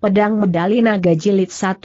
Pedang Medali Naga Jilid 1.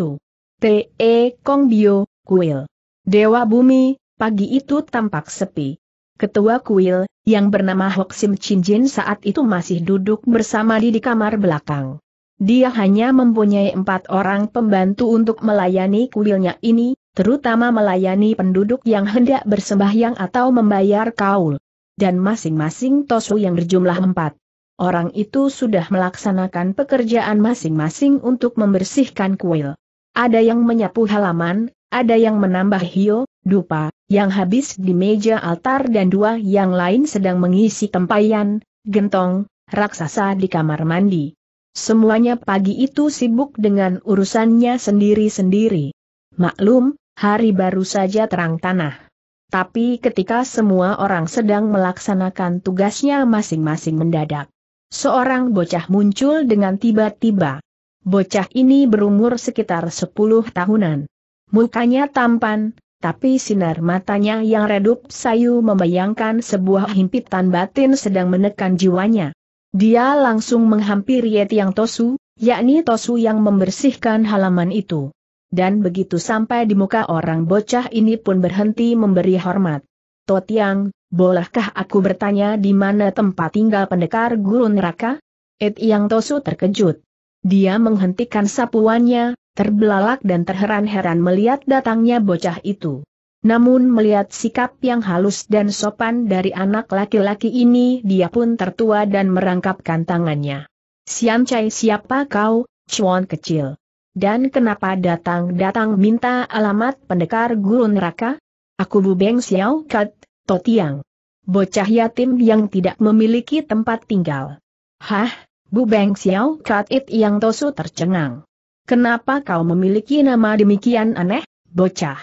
T.E. Kong Bio, Kuil. Dewa Bumi, pagi itu tampak sepi. Ketua Kuil, yang bernama Hok Sim Chin Jin saat itu masih duduk bersama di di kamar belakang. Dia hanya mempunyai empat orang pembantu untuk melayani kuilnya ini, terutama melayani penduduk yang hendak bersembahyang atau membayar kaul. Dan masing-masing tosu yang berjumlah empat. Orang itu sudah melaksanakan pekerjaan masing-masing untuk membersihkan kuil. Ada yang menyapu halaman, ada yang menambah hio, dupa, yang habis di meja altar dan dua yang lain sedang mengisi tempayan, gentong, raksasa di kamar mandi. Semuanya pagi itu sibuk dengan urusannya sendiri-sendiri. Maklum, hari baru saja terang tanah. Tapi ketika semua orang sedang melaksanakan tugasnya masing-masing mendadak seorang bocah muncul dengan tiba-tiba. Bocah ini berumur sekitar 10 tahunan. Mukanya tampan, tapi sinar matanya yang redup sayu membayangkan sebuah himpitan batin sedang menekan jiwanya. Dia langsung menghampiri Yetiang Tosu, yakni Tosu yang membersihkan halaman itu. Dan begitu sampai di muka orang bocah ini pun berhenti memberi hormat. Totiang, bolehkah aku bertanya di mana tempat tinggal pendekar Gurun neraka? Et Yang Tosu terkejut. Dia menghentikan sapuannya, terbelalak dan terheran-heran melihat datangnya bocah itu. Namun melihat sikap yang halus dan sopan dari anak laki-laki ini dia pun tertua dan merangkapkan tangannya. Sian Chai siapa kau, cuan kecil? Dan kenapa datang-datang minta alamat pendekar Gurun neraka? Aku Bu Beng Xiao Kat, Totiang. Bocah yatim yang tidak memiliki tempat tinggal. Hah, Bu Beng Xiao Kat It Yang Tosu tercengang. Kenapa kau memiliki nama demikian aneh, bocah?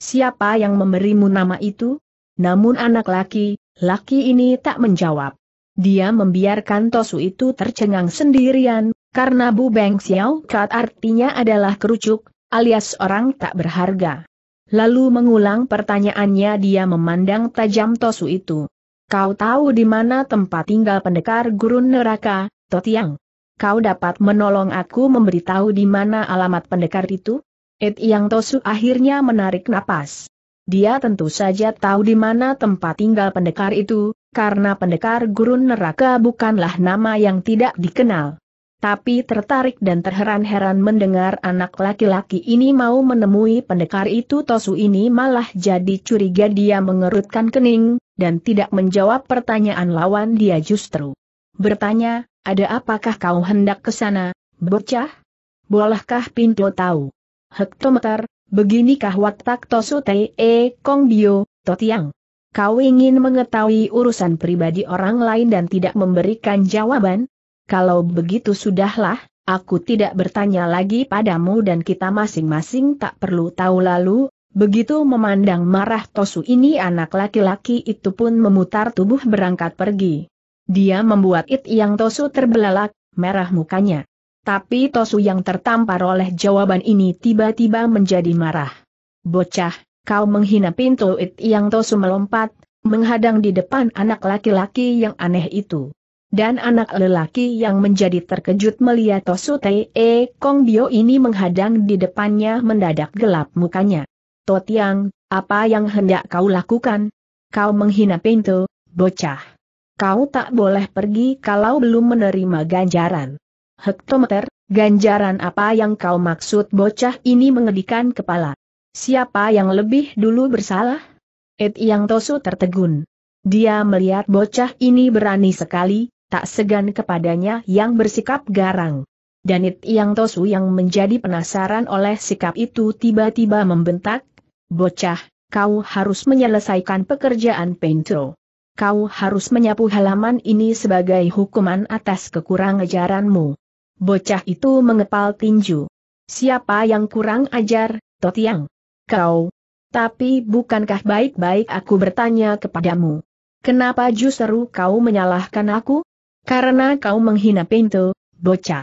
Siapa yang memberimu nama itu? Namun anak laki, laki ini tak menjawab. Dia membiarkan Tosu itu tercengang sendirian, karena Bu Beng Xiao Kat artinya adalah kerucuk, alias orang tak berharga. Lalu mengulang pertanyaannya dia memandang tajam Tosu itu. Kau tahu di mana tempat tinggal pendekar gurun neraka, Totiang? Kau dapat menolong aku memberitahu di mana alamat pendekar itu? Et Yang Tosu akhirnya menarik napas. Dia tentu saja tahu di mana tempat tinggal pendekar itu, karena pendekar gurun neraka bukanlah nama yang tidak dikenal tapi tertarik dan terheran-heran mendengar anak laki-laki ini mau menemui pendekar itu Tosu ini malah jadi curiga dia mengerutkan kening, dan tidak menjawab pertanyaan lawan dia justru. Bertanya, ada apakah kau hendak ke sana, bocah? Bolehkah pintu tahu? Hektometer, beginikah watak Tosu Te e Kong Bio, Totiang? Kau ingin mengetahui urusan pribadi orang lain dan tidak memberikan jawaban? Kalau begitu sudahlah, aku tidak bertanya lagi padamu dan kita masing-masing tak perlu tahu lalu, begitu memandang marah Tosu ini anak laki-laki itu pun memutar tubuh berangkat pergi. Dia membuat It Yang Tosu terbelalak, merah mukanya. Tapi Tosu yang tertampar oleh jawaban ini tiba-tiba menjadi marah. Bocah, kau menghina pintu It Yang Tosu melompat, menghadang di depan anak laki-laki yang aneh itu. Dan anak lelaki yang menjadi terkejut melihat Tosu oh Te e Kong Bio ini menghadang di depannya mendadak gelap mukanya. Totiang, apa yang hendak kau lakukan? Kau menghina pintu, bocah. Kau tak boleh pergi kalau belum menerima ganjaran. Hektometer, ganjaran apa yang kau maksud bocah ini mengedikan kepala. Siapa yang lebih dulu bersalah? Ed Yang Tosu tertegun. Dia melihat bocah ini berani sekali, tak segan kepadanya yang bersikap garang. Danit Yang Tosu yang menjadi penasaran oleh sikap itu tiba-tiba membentak, Bocah, kau harus menyelesaikan pekerjaan Pentro. Kau harus menyapu halaman ini sebagai hukuman atas kekurang ajaranmu. Bocah itu mengepal tinju. Siapa yang kurang ajar, Totiang? Kau. Tapi bukankah baik-baik aku bertanya kepadamu? Kenapa justru kau menyalahkan aku? Karena kau menghina pintu, bocah.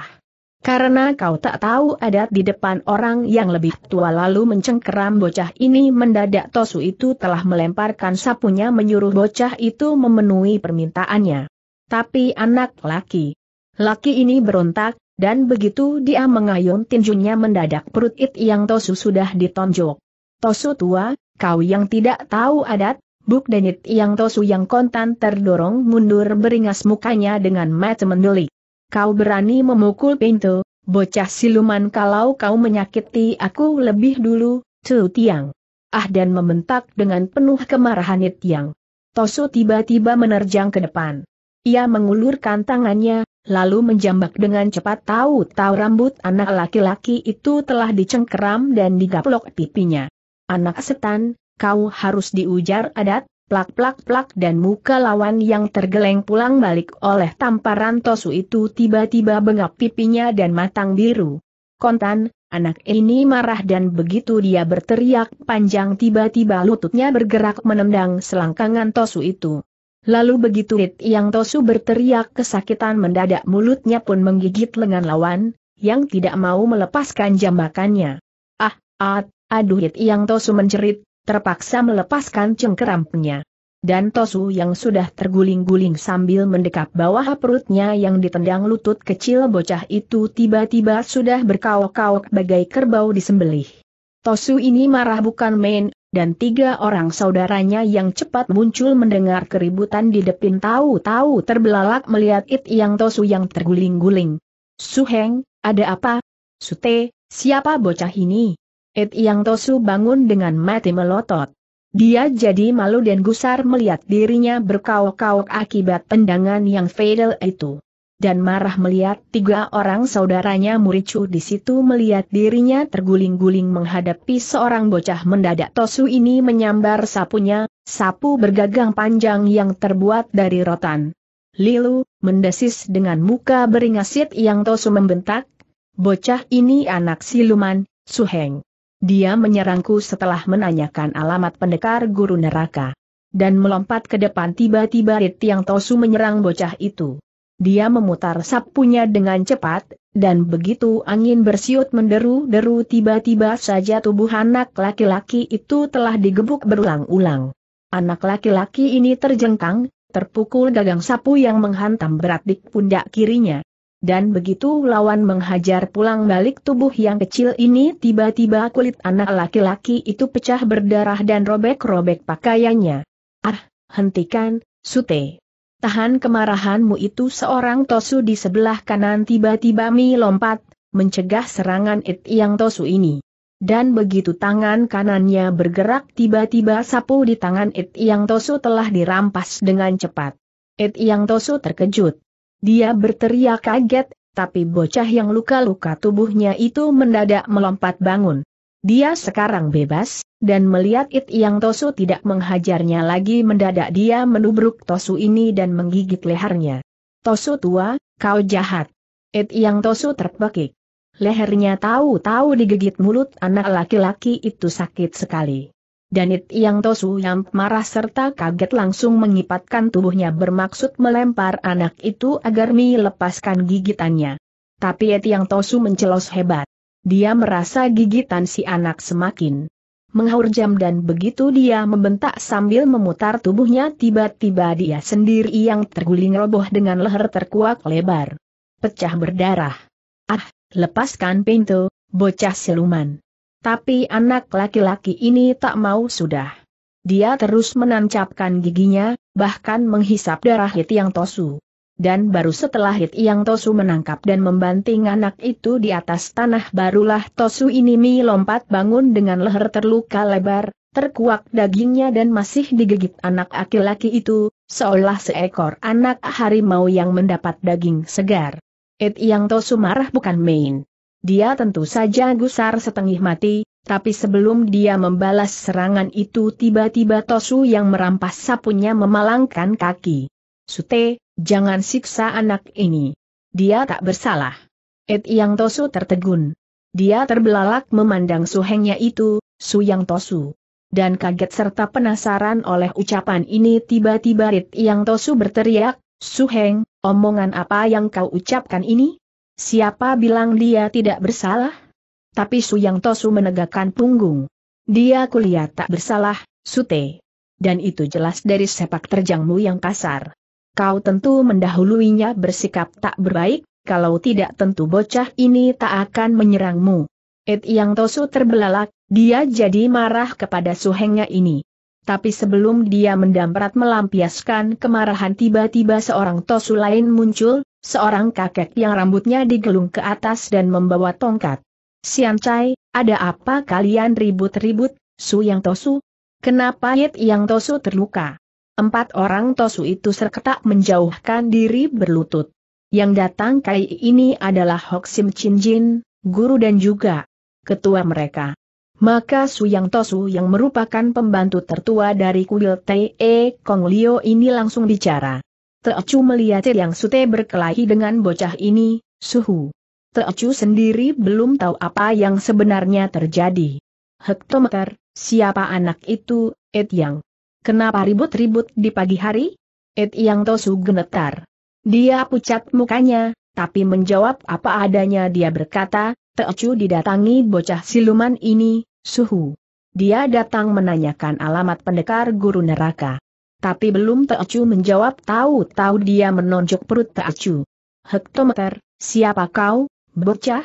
Karena kau tak tahu adat di depan orang yang lebih tua lalu mencengkeram bocah ini mendadak Tosu itu telah melemparkan sapunya menyuruh bocah itu memenuhi permintaannya. Tapi anak laki. Laki ini berontak, dan begitu dia mengayun tinjunya mendadak perut it yang Tosu sudah ditonjok. Tosu tua, kau yang tidak tahu adat, Buk Denit Yang Tosu yang kontan terdorong mundur beringas mukanya dengan mata mendelik. Kau berani memukul pintu, bocah siluman kalau kau menyakiti aku lebih dulu, Tu Tiang. Ah dan membentak dengan penuh kemarahan It Yang. Tosu tiba-tiba menerjang ke depan. Ia mengulurkan tangannya, lalu menjambak dengan cepat tahu-tahu rambut anak laki-laki itu telah dicengkeram dan digaplok pipinya. Anak setan, kau harus diujar adat, plak-plak-plak dan muka lawan yang tergeleng pulang balik oleh tamparan Tosu itu tiba-tiba bengap pipinya dan matang biru. Kontan, anak ini marah dan begitu dia berteriak panjang tiba-tiba lututnya bergerak menendang selangkangan Tosu itu. Lalu begitu it yang Tosu berteriak kesakitan mendadak mulutnya pun menggigit lengan lawan, yang tidak mau melepaskan jambakannya. Ah, ah, aduh it yang Tosu menjerit, terpaksa melepaskan cengkeramnya. Dan Tosu yang sudah terguling-guling sambil mendekap bawah perutnya yang ditendang lutut kecil bocah itu tiba-tiba sudah berkaok-kaok bagai kerbau disembelih. Tosu ini marah bukan main, dan tiga orang saudaranya yang cepat muncul mendengar keributan di depan tahu-tahu terbelalak melihat It Yang Tosu yang terguling-guling. Suheng, ada apa? Sute, siapa bocah ini? It Yang Tosu bangun dengan mati melotot. Dia jadi malu dan gusar melihat dirinya berkauk-kauk akibat tendangan yang fatal itu. Dan marah melihat tiga orang saudaranya Muricu di situ melihat dirinya terguling-guling menghadapi seorang bocah mendadak Tosu ini menyambar sapunya, sapu bergagang panjang yang terbuat dari rotan. Lilu, mendesis dengan muka beringasit yang Tosu membentak, bocah ini anak siluman, Suheng. Dia menyerangku setelah menanyakan alamat pendekar guru neraka. Dan melompat ke depan tiba-tiba Rit yang Tosu menyerang bocah itu. Dia memutar sapunya dengan cepat, dan begitu angin bersiut menderu-deru tiba-tiba saja tubuh anak laki-laki itu telah digebuk berulang-ulang. Anak laki-laki ini terjengkang, terpukul gagang sapu yang menghantam berat di pundak kirinya, dan begitu lawan menghajar pulang balik tubuh yang kecil ini tiba-tiba kulit anak laki-laki itu pecah berdarah dan robek-robek pakaiannya. Ah, hentikan, Sute. Tahan kemarahanmu itu seorang Tosu di sebelah kanan tiba-tiba mi lompat, mencegah serangan It yang Tosu ini. Dan begitu tangan kanannya bergerak tiba-tiba sapu di tangan It yang Tosu telah dirampas dengan cepat. It yang Tosu terkejut. Dia berteriak kaget, tapi bocah yang luka-luka tubuhnya itu mendadak melompat bangun. Dia sekarang bebas, dan melihat It Yang Tosu tidak menghajarnya lagi mendadak dia menubruk Tosu ini dan menggigit lehernya. Tosu tua, kau jahat. It Yang Tosu terpekik. Lehernya tahu-tahu digigit mulut anak laki-laki itu sakit sekali. Danit Yang Tosu yang marah serta kaget langsung mengipatkan tubuhnya bermaksud melempar anak itu agar Mi lepaskan gigitannya. Tapi Et Yang Tosu mencelos hebat. Dia merasa gigitan si anak semakin menghurjam dan begitu dia membentak sambil memutar tubuhnya tiba-tiba dia sendiri yang terguling roboh dengan leher terkuak lebar. Pecah berdarah. Ah, lepaskan pintu, bocah siluman. Tapi anak laki-laki ini tak mau sudah. Dia terus menancapkan giginya, bahkan menghisap darah Hit Yang Tosu. Dan baru setelah Hit Yang Tosu menangkap dan membanting anak itu di atas tanah barulah Tosu ini melompat bangun dengan leher terluka lebar, terkuak dagingnya dan masih digigit anak laki-laki itu, seolah seekor anak harimau yang mendapat daging segar. Hit Yang Tosu marah bukan main. Dia tentu saja gusar setengah mati, tapi sebelum dia membalas serangan itu tiba-tiba Tosu yang merampas sapunya memalangkan kaki. Sute, jangan siksa anak ini. Dia tak bersalah. Et yang Tosu tertegun. Dia terbelalak memandang suhengnya itu, Su yang Tosu. Dan kaget serta penasaran oleh ucapan ini tiba-tiba Rit yang Tosu berteriak, Suheng, omongan apa yang kau ucapkan ini? Siapa bilang dia tidak bersalah? Tapi Suyang Tosu menegakkan punggung. Dia kulihat tak bersalah, Sute. Dan itu jelas dari sepak terjangmu yang kasar. Kau tentu mendahuluinya bersikap tak berbaik, kalau tidak tentu bocah ini tak akan menyerangmu. Et Yang Tosu terbelalak, dia jadi marah kepada Su suhengnya ini. Tapi sebelum dia mendamprat melampiaskan kemarahan tiba-tiba seorang Tosu lain muncul, seorang kakek yang rambutnya digelung ke atas dan membawa tongkat. Sian Chai, ada apa kalian ribut-ribut, Su Yang Tosu? Kenapa Yit Yang Tosu terluka? Empat orang Tosu itu serketak menjauhkan diri berlutut. Yang datang kali ini adalah Hoksim Chinjin, guru dan juga ketua mereka. Maka Su Yang Tosu yang merupakan pembantu tertua dari kuil Tae Kong Lio ini langsung bicara. Teocu melihat yang sute berkelahi dengan bocah ini, suhu. Teocu sendiri belum tahu apa yang sebenarnya terjadi. Hektometer, siapa anak itu, Ed Yang? Kenapa ribut-ribut di pagi hari? Ed Yang Tosu genetar. Dia pucat mukanya, tapi menjawab apa adanya dia berkata, Teocu didatangi bocah siluman ini, suhu. Dia datang menanyakan alamat pendekar guru neraka. Tapi belum Teocu menjawab tahu-tahu dia menonjok perut Teocu. Hektometer, siapa kau, bocah?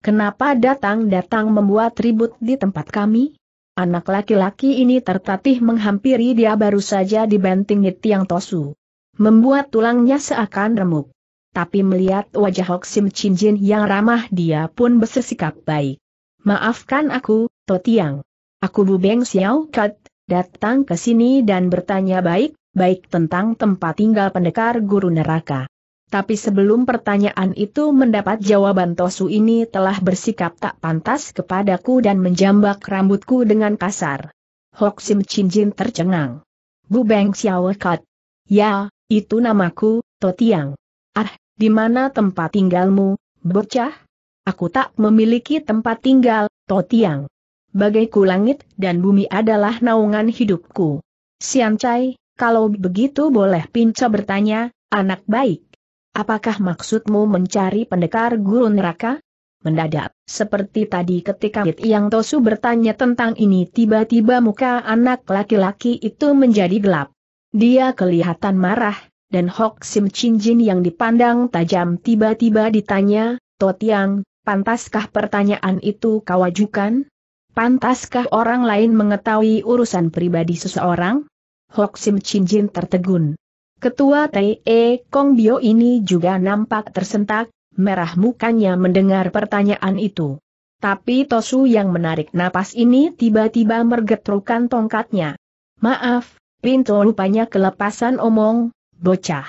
Kenapa datang-datang membuat ribut di tempat kami? Anak laki-laki ini tertatih menghampiri dia baru saja dibantingi tiang tosu. Membuat tulangnya seakan remuk. Tapi melihat wajah Hok Hoksim Jin yang ramah dia pun bersikap baik. Maafkan aku, Totiang. Aku Bubeng Xiao Kat, datang ke sini dan bertanya baik-baik tentang tempat tinggal pendekar guru neraka. Tapi sebelum pertanyaan itu mendapat jawaban Tosu ini telah bersikap tak pantas kepadaku dan menjambak rambutku dengan kasar. Hok Sim Chin Jin tercengang. Bu Beng Xiao Kat. Ya, itu namaku, Totiang. Ah, di mana tempat tinggalmu, bocah? Aku tak memiliki tempat tinggal, Totiang bagaiku langit dan bumi adalah naungan hidupku. Siancai, kalau begitu boleh Pinca bertanya, anak baik. Apakah maksudmu mencari pendekar guru neraka? Mendadak, seperti tadi ketika Yang Tosu bertanya tentang ini tiba-tiba muka anak laki-laki itu menjadi gelap. Dia kelihatan marah, dan Hok Sim Chin Jin yang dipandang tajam tiba-tiba ditanya, Totiang, pantaskah pertanyaan itu kau ajukan? Pantaskah orang lain mengetahui urusan pribadi seseorang? Hok Sim Chin Jin tertegun. Ketua TE Kong Bio ini juga nampak tersentak, merah mukanya mendengar pertanyaan itu. Tapi Tosu yang menarik napas ini tiba-tiba mergetrukan tongkatnya. Maaf, pintu rupanya kelepasan omong, bocah.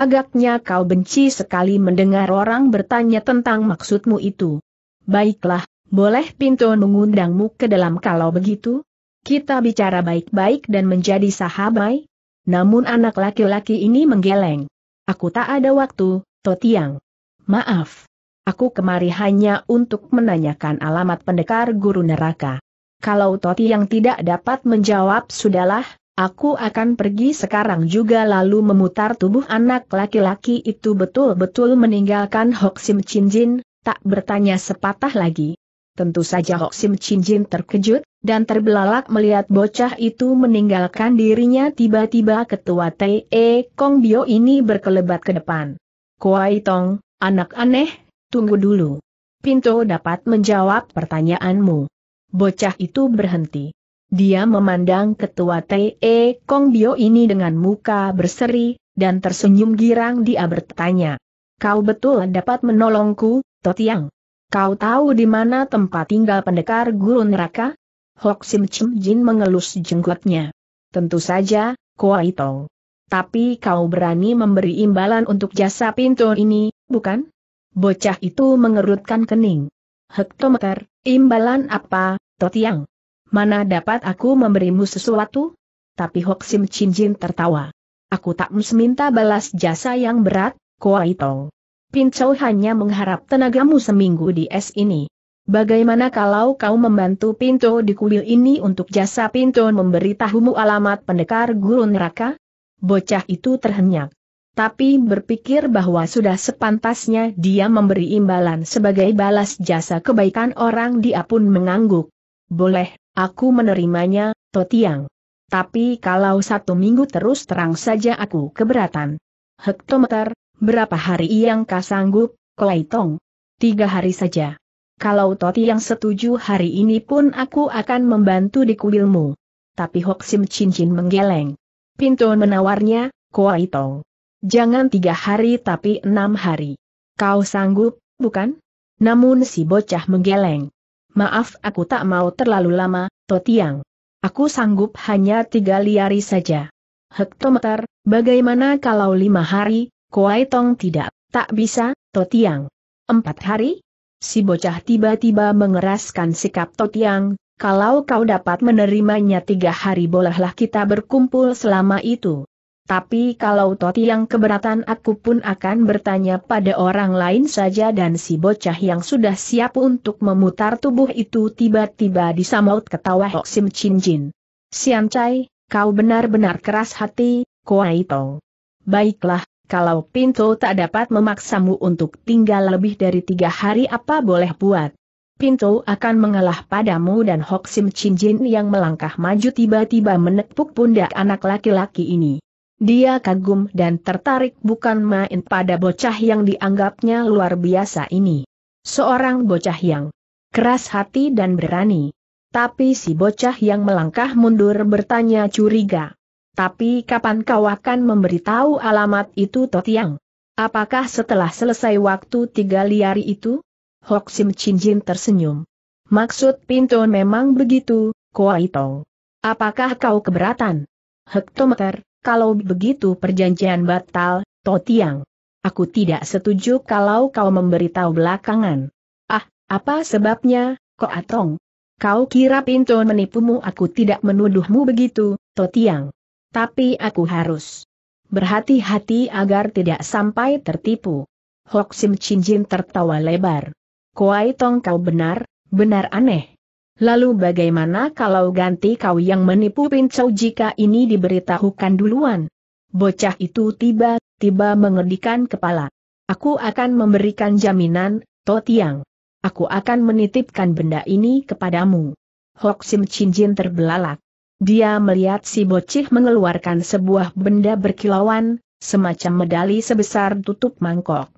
Agaknya kau benci sekali mendengar orang bertanya tentang maksudmu itu. Baiklah, boleh Pinto mengundangmu ke dalam kalau begitu? Kita bicara baik-baik dan menjadi sahabai? Namun anak laki-laki ini menggeleng. Aku tak ada waktu, Totiang. Maaf. Aku kemari hanya untuk menanyakan alamat pendekar guru neraka. Kalau Totiang tidak dapat menjawab sudahlah, aku akan pergi sekarang juga lalu memutar tubuh anak laki-laki itu betul-betul meninggalkan Hoksim Chinjin tak bertanya sepatah lagi. Tentu saja Hok Sim Chin Jin terkejut, dan terbelalak melihat bocah itu meninggalkan dirinya tiba-tiba ketua T.E. Kong Bio ini berkelebat ke depan. Kuai Tong, anak aneh, tunggu dulu. Pinto dapat menjawab pertanyaanmu. Bocah itu berhenti. Dia memandang ketua T.E. Kong Bio ini dengan muka berseri, dan tersenyum girang dia bertanya. Kau betul dapat menolongku, Totiang. Kau tahu di mana tempat tinggal pendekar guru neraka? Hok Sim Chim Jin mengelus jenggotnya. Tentu saja, Kuai Tong. Tapi kau berani memberi imbalan untuk jasa pintu ini, bukan? Bocah itu mengerutkan kening. Hektometer, imbalan apa, Totiang? Mana dapat aku memberimu sesuatu? Tapi Hok Sim Chin Jin tertawa. Aku tak mus minta balas jasa yang berat, Kuai Tong. Pincau hanya mengharap tenagamu seminggu di es ini. Bagaimana kalau kau membantu Pinto di kuil ini untuk jasa Pinto memberitahumu alamat pendekar gurun neraka? Bocah itu terhenyak. Tapi berpikir bahwa sudah sepantasnya dia memberi imbalan sebagai balas jasa kebaikan orang dia pun mengangguk. Boleh, aku menerimanya, Totiang. Tapi kalau satu minggu terus terang saja aku keberatan. Hektometer, Berapa hari yang kau sanggup, Tong? Tiga hari saja. Kalau Toti yang setuju hari ini pun aku akan membantu di kuilmu. Tapi Hoksim cincin menggeleng. Pinto menawarnya, Koitong. Jangan tiga hari tapi enam hari. Kau sanggup, bukan? Namun si bocah menggeleng. Maaf aku tak mau terlalu lama, Totiang. Aku sanggup hanya tiga liari saja. Hektometer, bagaimana kalau lima hari, Kuai Tong tidak, tak bisa, Totiang. Empat hari? Si bocah tiba-tiba mengeraskan sikap Totiang, kalau kau dapat menerimanya tiga hari bolehlah kita berkumpul selama itu. Tapi kalau Totiang keberatan aku pun akan bertanya pada orang lain saja dan si bocah yang sudah siap untuk memutar tubuh itu tiba-tiba disamaut ketawa Hok Sim Chin Jin. Sian kau benar-benar keras hati, Kuai Tong. Baiklah, kalau Pinto tak dapat memaksamu untuk tinggal lebih dari tiga hari apa boleh buat? Pinto akan mengalah padamu dan Hoksim Jin yang melangkah maju tiba-tiba menepuk pundak anak laki-laki ini. Dia kagum dan tertarik bukan main pada bocah yang dianggapnya luar biasa ini. Seorang bocah yang keras hati dan berani. Tapi si bocah yang melangkah mundur bertanya curiga. Tapi kapan kau akan memberitahu alamat itu Totiang? Apakah setelah selesai waktu tiga liari itu? Hok Sim Chin Jin tersenyum. Maksud pintu memang begitu, Itong. Apakah kau keberatan? Hektometer, kalau begitu perjanjian batal, Totiang. Aku tidak setuju kalau kau memberitahu belakangan. Ah, apa sebabnya, Koatong? Kau kira pintu menipumu aku tidak menuduhmu begitu, Totiang. Tapi aku harus berhati-hati agar tidak sampai tertipu. Hok Sim Chin Jin tertawa lebar. Kuai Tong kau benar, benar aneh. Lalu bagaimana kalau ganti kau yang menipu Chow jika ini diberitahukan duluan? Bocah itu tiba-tiba mengedikan kepala. Aku akan memberikan jaminan, To Tiang. Aku akan menitipkan benda ini kepadamu. Hok Sim Chin Jin terbelalak. Dia melihat si bocih mengeluarkan sebuah benda berkilauan, semacam medali sebesar tutup mangkok.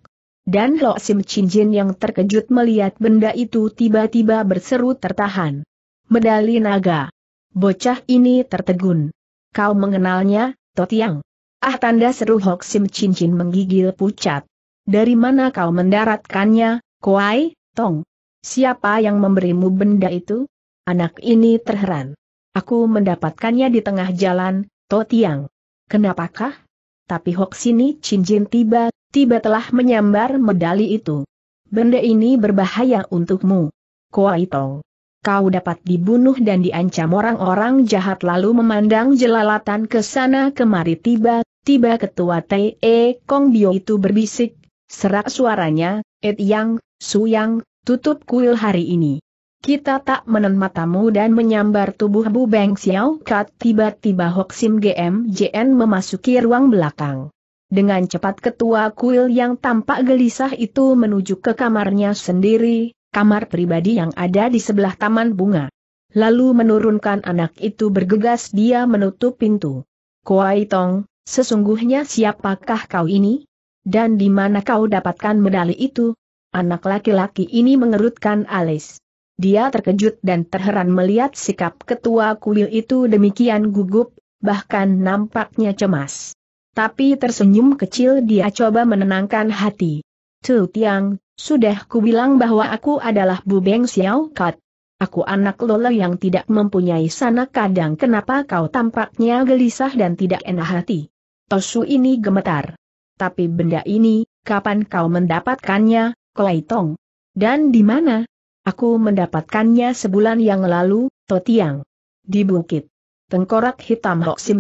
Dan Lo Sim Chin Jin yang terkejut melihat benda itu tiba-tiba berseru tertahan. Medali naga. Bocah ini tertegun. Kau mengenalnya, Totiang. Ah tanda seru Hok Sim Chin Jin menggigil pucat. Dari mana kau mendaratkannya, Kuai, Tong? Siapa yang memberimu benda itu? Anak ini terheran. Aku mendapatkannya di tengah jalan, To Tiang. Kenapakah? Tapi Hok Sini Chin Jin tiba-tiba telah menyambar medali itu. Benda ini berbahaya untukmu. Kuai Tong. Kau dapat dibunuh dan diancam orang-orang jahat lalu memandang jelalatan ke sana kemari tiba-tiba ketua T.E. E Kong Bio itu berbisik, serak suaranya, Ed Yang, Su Yang, tutup kuil hari ini. Kita tak menen matamu dan menyambar tubuh Bu Beng Xiao Kat tiba-tiba GM JN memasuki ruang belakang. Dengan cepat ketua kuil yang tampak gelisah itu menuju ke kamarnya sendiri, kamar pribadi yang ada di sebelah taman bunga. Lalu menurunkan anak itu bergegas dia menutup pintu. Kuai Tong, sesungguhnya siapakah kau ini? Dan di mana kau dapatkan medali itu? Anak laki-laki ini mengerutkan alis. Dia terkejut dan terheran melihat sikap ketua kuil itu demikian gugup, bahkan nampaknya cemas. Tapi tersenyum kecil dia coba menenangkan hati. Tu Tiang, sudah kubilang bahwa aku adalah Bu Beng Xiao Kat. Aku anak Lola yang tidak mempunyai sana kadang kenapa kau tampaknya gelisah dan tidak enak hati. Tosu ini gemetar. Tapi benda ini, kapan kau mendapatkannya, Tong? Dan di mana? Aku mendapatkannya sebulan yang lalu, Totiang. Di bukit. Tengkorak hitam Hok Sim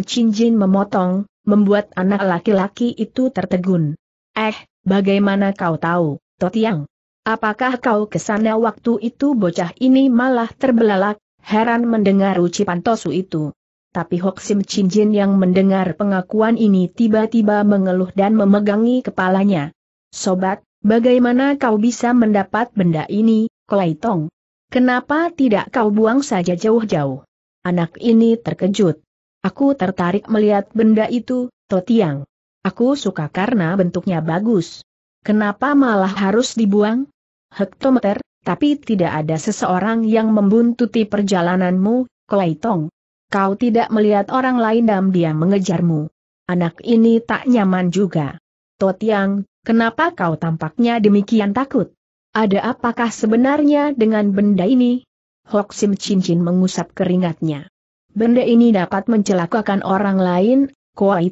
memotong, membuat anak laki-laki itu tertegun. Eh, bagaimana kau tahu, Totiang? Apakah kau kesana waktu itu bocah ini malah terbelalak, heran mendengar ucapan Tosu itu. Tapi Hok Sim yang mendengar pengakuan ini tiba-tiba mengeluh dan memegangi kepalanya. Sobat, bagaimana kau bisa mendapat benda ini, Tong. Kenapa tidak kau buang saja jauh-jauh? Anak ini terkejut. Aku tertarik melihat benda itu, Totiang. Aku suka karena bentuknya bagus. Kenapa malah harus dibuang? Hektometer, tapi tidak ada seseorang yang membuntuti perjalananmu, Tong. Kau tidak melihat orang lain dan dia mengejarmu. Anak ini tak nyaman juga. Totiang, kenapa kau tampaknya demikian takut? Ada apakah sebenarnya dengan benda ini? Hok Sim Cincin mengusap keringatnya. Benda ini dapat mencelakakan orang lain,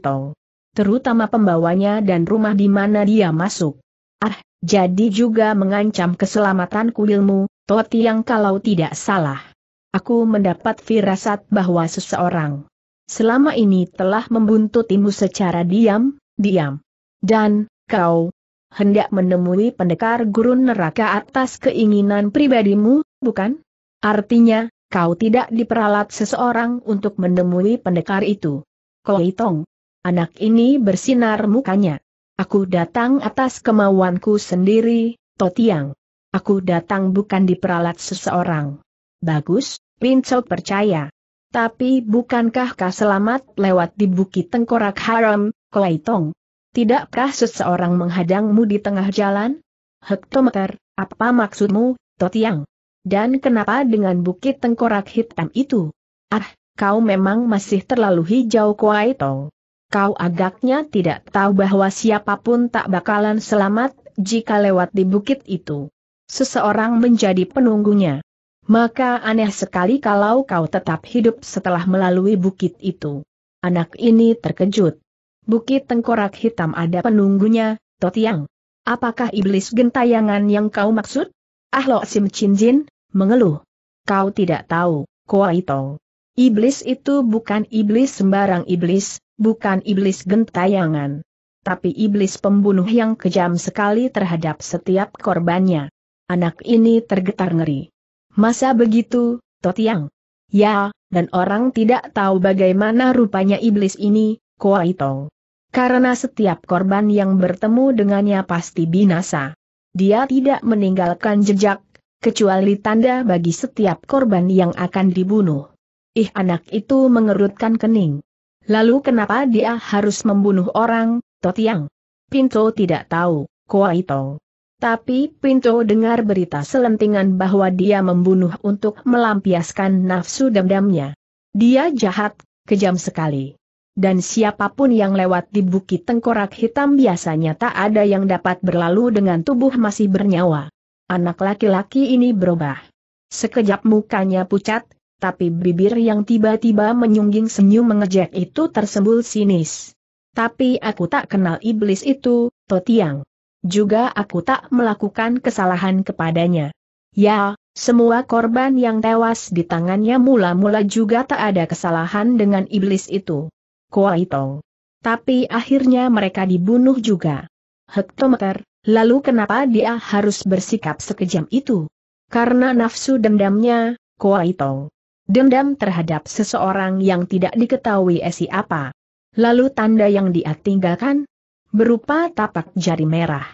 Tong. Terutama pembawanya dan rumah di mana dia masuk. Ah, jadi juga mengancam keselamatan kuilmu, Toti yang kalau tidak salah. Aku mendapat firasat bahwa seseorang selama ini telah membuntutimu secara diam, diam. Dan, kau, hendak menemui pendekar gurun neraka atas keinginan pribadimu, bukan? Artinya, kau tidak diperalat seseorang untuk menemui pendekar itu. Koi Tong. Anak ini bersinar mukanya. Aku datang atas kemauanku sendiri, Totiang. Aku datang bukan diperalat seseorang. Bagus, Pincel percaya. Tapi bukankah kau selamat lewat di bukit tengkorak haram, Koi Tong? Tidak, Tidakkah seseorang menghadangmu di tengah jalan? Hektometer, apa maksudmu, Totiang? Dan kenapa dengan bukit tengkorak hitam itu? Ah, kau memang masih terlalu hijau Kuai Tong. Kau agaknya tidak tahu bahwa siapapun tak bakalan selamat jika lewat di bukit itu. Seseorang menjadi penunggunya. Maka aneh sekali kalau kau tetap hidup setelah melalui bukit itu. Anak ini terkejut. Bukit Tengkorak Hitam ada penunggunya, Totiang. Apakah iblis gentayangan yang kau maksud? Ahlo Sim Jin mengeluh. Kau tidak tahu, Koai Tong. Iblis itu bukan iblis sembarang iblis, bukan iblis gentayangan. Tapi iblis pembunuh yang kejam sekali terhadap setiap korbannya. Anak ini tergetar ngeri. Masa begitu, Totiang? Ya, dan orang tidak tahu bagaimana rupanya iblis ini, Koai Tong. Karena setiap korban yang bertemu dengannya pasti binasa. Dia tidak meninggalkan jejak, kecuali tanda bagi setiap korban yang akan dibunuh. Ih anak itu mengerutkan kening. Lalu kenapa dia harus membunuh orang, Totiang? Pinto tidak tahu, Koaitong. Tapi Pinto dengar berita selentingan bahwa dia membunuh untuk melampiaskan nafsu dendamnya. Dia jahat, kejam sekali dan siapapun yang lewat di bukit tengkorak hitam biasanya tak ada yang dapat berlalu dengan tubuh masih bernyawa. Anak laki-laki ini berubah. Sekejap mukanya pucat, tapi bibir yang tiba-tiba menyungging senyum mengejek itu tersembul sinis. Tapi aku tak kenal iblis itu, Totiang. Juga aku tak melakukan kesalahan kepadanya. Ya, semua korban yang tewas di tangannya mula-mula juga tak ada kesalahan dengan iblis itu. Koaito. Tapi akhirnya mereka dibunuh juga. Hektometer, lalu kenapa dia harus bersikap sekejam itu? Karena nafsu dendamnya, Koaito. Dendam terhadap seseorang yang tidak diketahui esi apa. Lalu tanda yang dia tinggalkan? Berupa tapak jari merah.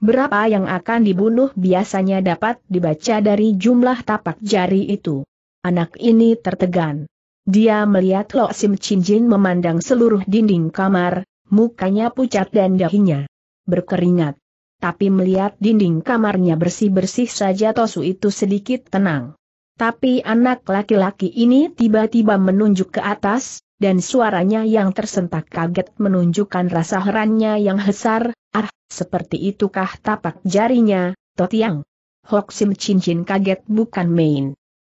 Berapa yang akan dibunuh biasanya dapat dibaca dari jumlah tapak jari itu. Anak ini tertegan. Dia melihat Lo Sim Chin Jin memandang seluruh dinding kamar, mukanya pucat dan dahinya berkeringat. Tapi melihat dinding kamarnya bersih-bersih saja Tosu itu sedikit tenang. Tapi anak laki-laki ini tiba-tiba menunjuk ke atas, dan suaranya yang tersentak kaget menunjukkan rasa herannya yang besar. ah, seperti itukah tapak jarinya, Totiang. Hok Sim kaget bukan main.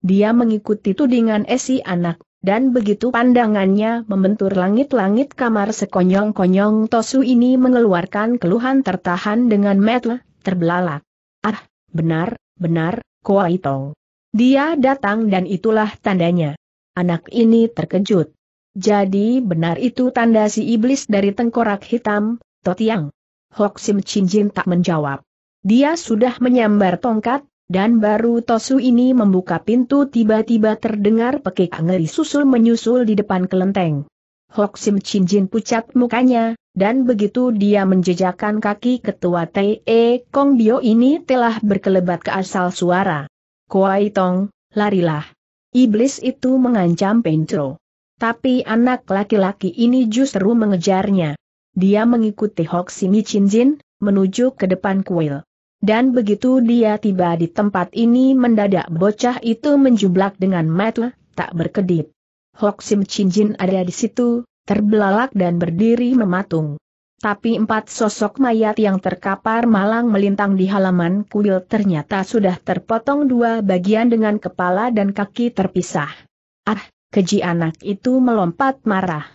Dia mengikuti tudingan esi anak dan begitu pandangannya membentur langit-langit kamar sekonyong-konyong Tosu ini mengeluarkan keluhan tertahan dengan metel, terbelalak. Ah, benar, benar, Koaito. Dia datang dan itulah tandanya. Anak ini terkejut. Jadi benar itu tanda si iblis dari tengkorak hitam, Totiang. Hoksim Chinjin tak menjawab. Dia sudah menyambar tongkat, dan baru Tosu ini membuka pintu tiba-tiba terdengar pekik ngeri susul menyusul di depan kelenteng. Sim Hok Chin Jin pucat mukanya, dan begitu dia menjejakan kaki ketua T.E. Kong Bio ini telah berkelebat ke asal suara. Kuai Tong, larilah. Iblis itu mengancam Pencro. Tapi anak laki-laki ini justru mengejarnya. Dia mengikuti Sim Hok Chin Jin menuju ke depan kuil. Dan begitu dia tiba di tempat ini mendadak bocah itu menjublak dengan mata, tak berkedip. Hok Sim Jin ada di situ, terbelalak dan berdiri mematung. Tapi empat sosok mayat yang terkapar malang melintang di halaman kuil ternyata sudah terpotong dua bagian dengan kepala dan kaki terpisah. Ah, keji anak itu melompat marah.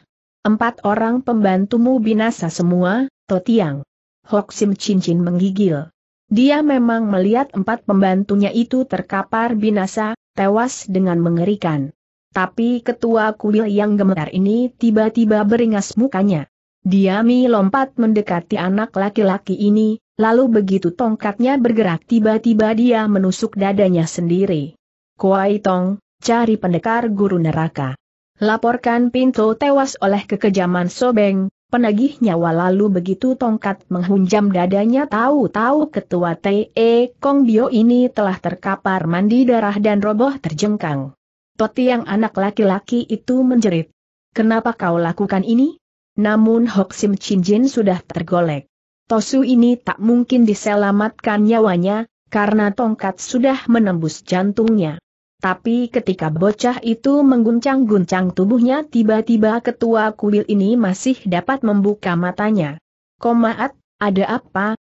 Empat orang pembantumu binasa semua, Totiang. Hok Sim Cincin menggigil. Dia memang melihat empat pembantunya itu terkapar binasa, tewas dengan mengerikan. Tapi ketua kuil yang gemetar ini tiba-tiba beringas mukanya. mi lompat mendekati anak laki-laki ini, lalu begitu tongkatnya bergerak tiba-tiba dia menusuk dadanya sendiri. Kuai Tong, cari pendekar guru neraka. Laporkan pintu tewas oleh kekejaman Sobeng, Penagih nyawa lalu begitu tongkat menghunjam dadanya tahu-tahu ketua T.E. Kong Bio ini telah terkapar mandi darah dan roboh terjengkang. Toti yang anak laki-laki itu menjerit. Kenapa kau lakukan ini? Namun Hok Sim Chin Jin sudah tergolek. Tosu ini tak mungkin diselamatkan nyawanya, karena tongkat sudah menembus jantungnya. Tapi ketika bocah itu mengguncang-guncang tubuhnya tiba-tiba ketua kuil ini masih dapat membuka matanya. Komaat, ada apa,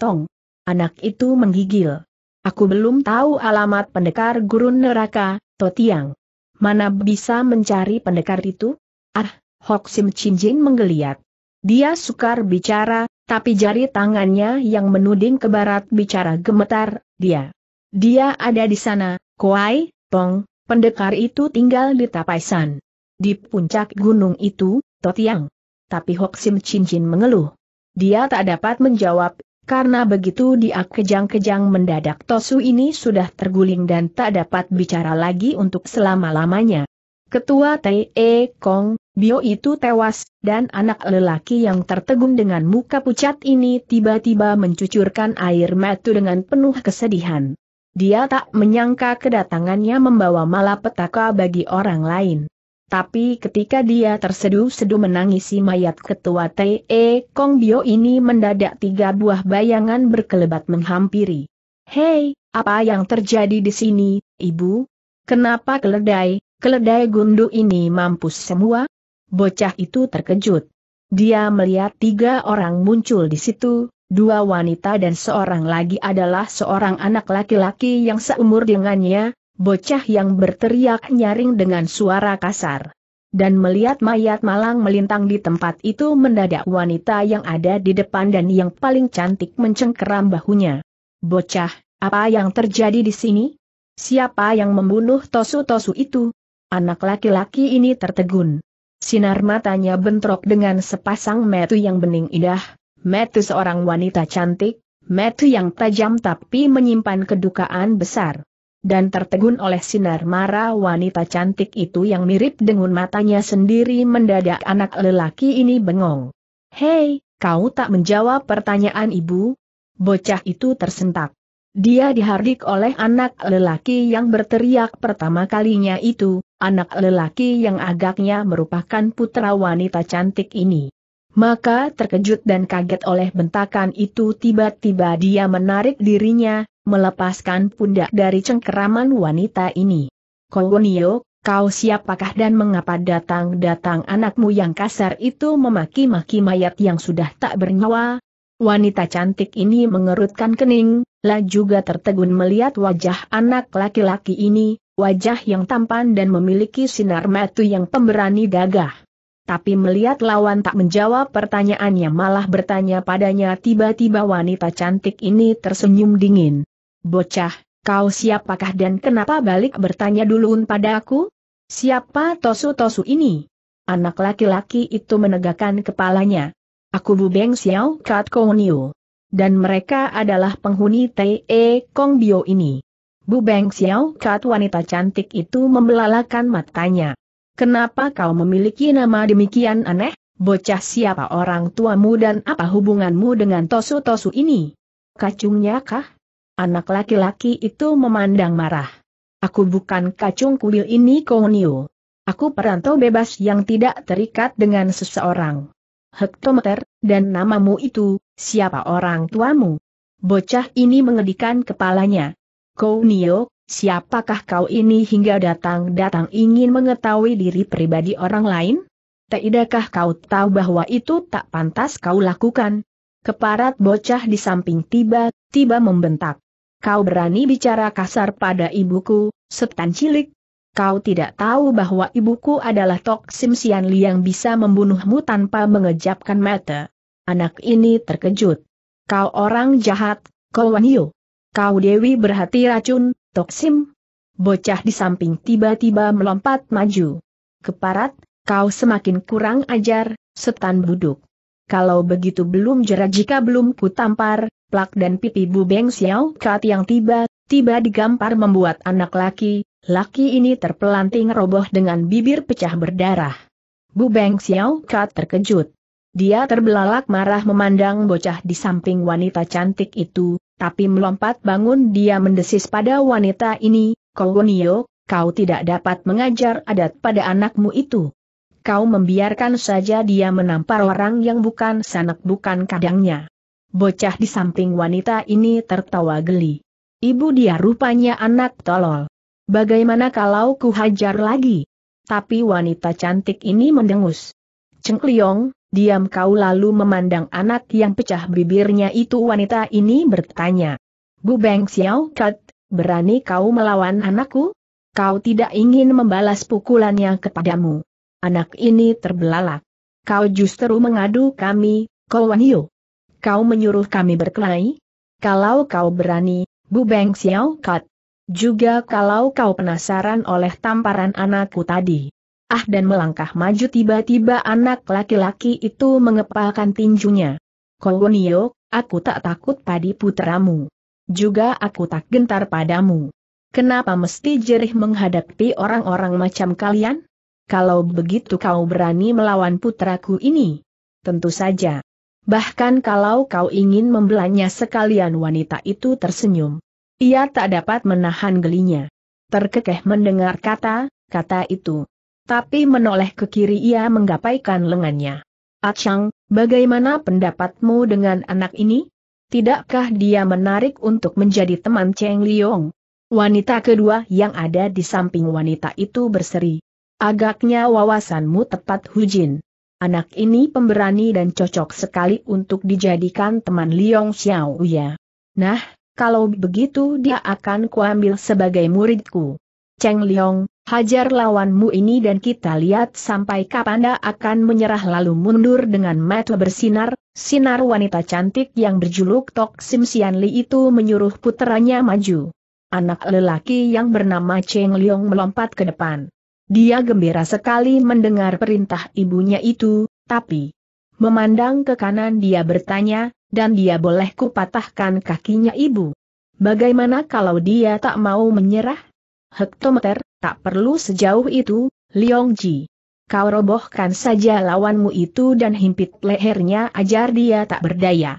Tong? Anak itu menggigil. Aku belum tahu alamat pendekar gurun neraka, Totiang. Mana bisa mencari pendekar itu? Ah, Hok Sim Chinjin menggeliat. Dia sukar bicara, tapi jari tangannya yang menuding ke barat bicara gemetar, dia. Dia ada di sana, Kuai, Tong, pendekar itu tinggal di Tapaisan. Di puncak gunung itu, Totiang. Tapi Hoksim Cincin mengeluh. Dia tak dapat menjawab, karena begitu dia kejang-kejang mendadak Tosu ini sudah terguling dan tak dapat bicara lagi untuk selama-lamanya. Ketua T.E. E Kong, Bio itu tewas, dan anak lelaki yang tertegun dengan muka pucat ini tiba-tiba mencucurkan air mata dengan penuh kesedihan. Dia tak menyangka kedatangannya membawa malapetaka bagi orang lain. Tapi ketika dia terseduh-seduh menangisi mayat ketua T.E. Kong Bio ini mendadak tiga buah bayangan berkelebat menghampiri. Hei, apa yang terjadi di sini, ibu? Kenapa keledai, keledai gundu ini mampus semua? Bocah itu terkejut. Dia melihat tiga orang muncul di situ, dua wanita dan seorang lagi adalah seorang anak laki-laki yang seumur dengannya, bocah yang berteriak nyaring dengan suara kasar. Dan melihat mayat malang melintang di tempat itu mendadak wanita yang ada di depan dan yang paling cantik mencengkeram bahunya. Bocah, apa yang terjadi di sini? Siapa yang membunuh Tosu-Tosu itu? Anak laki-laki ini tertegun. Sinar matanya bentrok dengan sepasang metu yang bening indah, Metu seorang wanita cantik, metu yang tajam tapi menyimpan kedukaan besar. Dan tertegun oleh sinar mara wanita cantik itu yang mirip dengan matanya sendiri mendadak anak lelaki ini bengong. Hei, kau tak menjawab pertanyaan ibu? Bocah itu tersentak. Dia dihardik oleh anak lelaki yang berteriak pertama kalinya itu, anak lelaki yang agaknya merupakan putra wanita cantik ini. Maka terkejut dan kaget oleh bentakan itu tiba-tiba dia menarik dirinya, melepaskan pundak dari cengkeraman wanita ini. Kowonio, kau siapakah dan mengapa datang-datang anakmu yang kasar itu memaki-maki mayat yang sudah tak bernyawa? Wanita cantik ini mengerutkan kening, La juga tertegun melihat wajah anak laki-laki ini, wajah yang tampan dan memiliki sinar mata yang pemberani gagah tapi melihat lawan tak menjawab pertanyaannya malah bertanya padanya tiba-tiba wanita cantik ini tersenyum dingin. Bocah, kau siapakah dan kenapa balik bertanya duluan pada aku? Siapa tosu-tosu ini? Anak laki-laki itu menegakkan kepalanya. Aku Bu Beng Xiao Kat Kong Niu. Dan mereka adalah penghuni T.E. Kong Bio ini. Bu Beng Xiao Kat wanita cantik itu membelalakan matanya. Kenapa kau memiliki nama demikian aneh? Bocah siapa orang tuamu dan apa hubunganmu dengan Tosu-Tosu ini? Kacungnya kah? Anak laki-laki itu memandang marah. Aku bukan kacung kuil ini Konio. Aku perantau bebas yang tidak terikat dengan seseorang. Hektometer, dan namamu itu, siapa orang tuamu? Bocah ini mengedikan kepalanya. Nio, Siapakah kau ini hingga datang-datang ingin mengetahui diri pribadi orang lain? Tidakkah kau tahu bahwa itu tak pantas kau lakukan? Keparat bocah di samping tiba-tiba membentak. Kau berani bicara kasar pada ibuku, setan cilik. Kau tidak tahu bahwa ibuku adalah Tok Sim Sian Li yang bisa membunuhmu tanpa mengejapkan mata. Anak ini terkejut. Kau orang jahat, Kau Wan Yu, Kau Dewi berhati racun, Toksim. Bocah di samping tiba-tiba melompat maju. Keparat, kau semakin kurang ajar, setan buduk. Kalau begitu belum jera jika belum kutampar. plak dan pipi Bu Beng Xiao Kat yang tiba, tiba digampar membuat anak laki, laki ini terpelanting roboh dengan bibir pecah berdarah. Bu Beng Xiao Kat terkejut. Dia terbelalak marah memandang bocah di samping wanita cantik itu, tapi melompat bangun dia mendesis pada wanita ini, Kowonio, kau tidak dapat mengajar adat pada anakmu itu. Kau membiarkan saja dia menampar orang yang bukan sanak bukan kadangnya. Bocah di samping wanita ini tertawa geli. Ibu dia rupanya anak tolol. Bagaimana kalau ku hajar lagi? Tapi wanita cantik ini mendengus. Cengkliong, Diam kau lalu memandang anak yang pecah bibirnya itu wanita ini bertanya. Bu Beng Xiao Kat, berani kau melawan anakku? Kau tidak ingin membalas pukulannya kepadamu. Anak ini terbelalak. Kau justru mengadu kami, Ko Wan Yu. Kau menyuruh kami berkelahi? Kalau kau berani, Bu Beng Xiao Kat. Juga kalau kau penasaran oleh tamparan anakku tadi ah dan melangkah maju tiba-tiba anak laki-laki itu mengepalkan tinjunya. Kowonio, aku tak takut padi putramu. Juga aku tak gentar padamu. Kenapa mesti jerih menghadapi orang-orang macam kalian? Kalau begitu kau berani melawan putraku ini? Tentu saja. Bahkan kalau kau ingin membelanya sekalian wanita itu tersenyum. Ia tak dapat menahan gelinya. Terkekeh mendengar kata, kata itu tapi menoleh ke kiri ia menggapaikan lengannya. Acang, bagaimana pendapatmu dengan anak ini? Tidakkah dia menarik untuk menjadi teman Cheng Liong? Wanita kedua yang ada di samping wanita itu berseri. Agaknya wawasanmu tepat Hujin. Anak ini pemberani dan cocok sekali untuk dijadikan teman Liong Xiao ya. Nah, kalau begitu dia akan kuambil sebagai muridku. Cheng Liong, Hajar lawanmu ini dan kita lihat sampai kapan dia akan menyerah lalu mundur dengan mata bersinar, sinar wanita cantik yang berjuluk Tok Sim Sian Li itu menyuruh puteranya maju. Anak lelaki yang bernama Cheng Leong melompat ke depan. Dia gembira sekali mendengar perintah ibunya itu, tapi memandang ke kanan dia bertanya, dan dia boleh kupatahkan kakinya ibu. Bagaimana kalau dia tak mau menyerah? Hektometer, Tak perlu sejauh itu, Liong Ji. Kau robohkan saja lawanmu itu dan himpit lehernya ajar dia tak berdaya.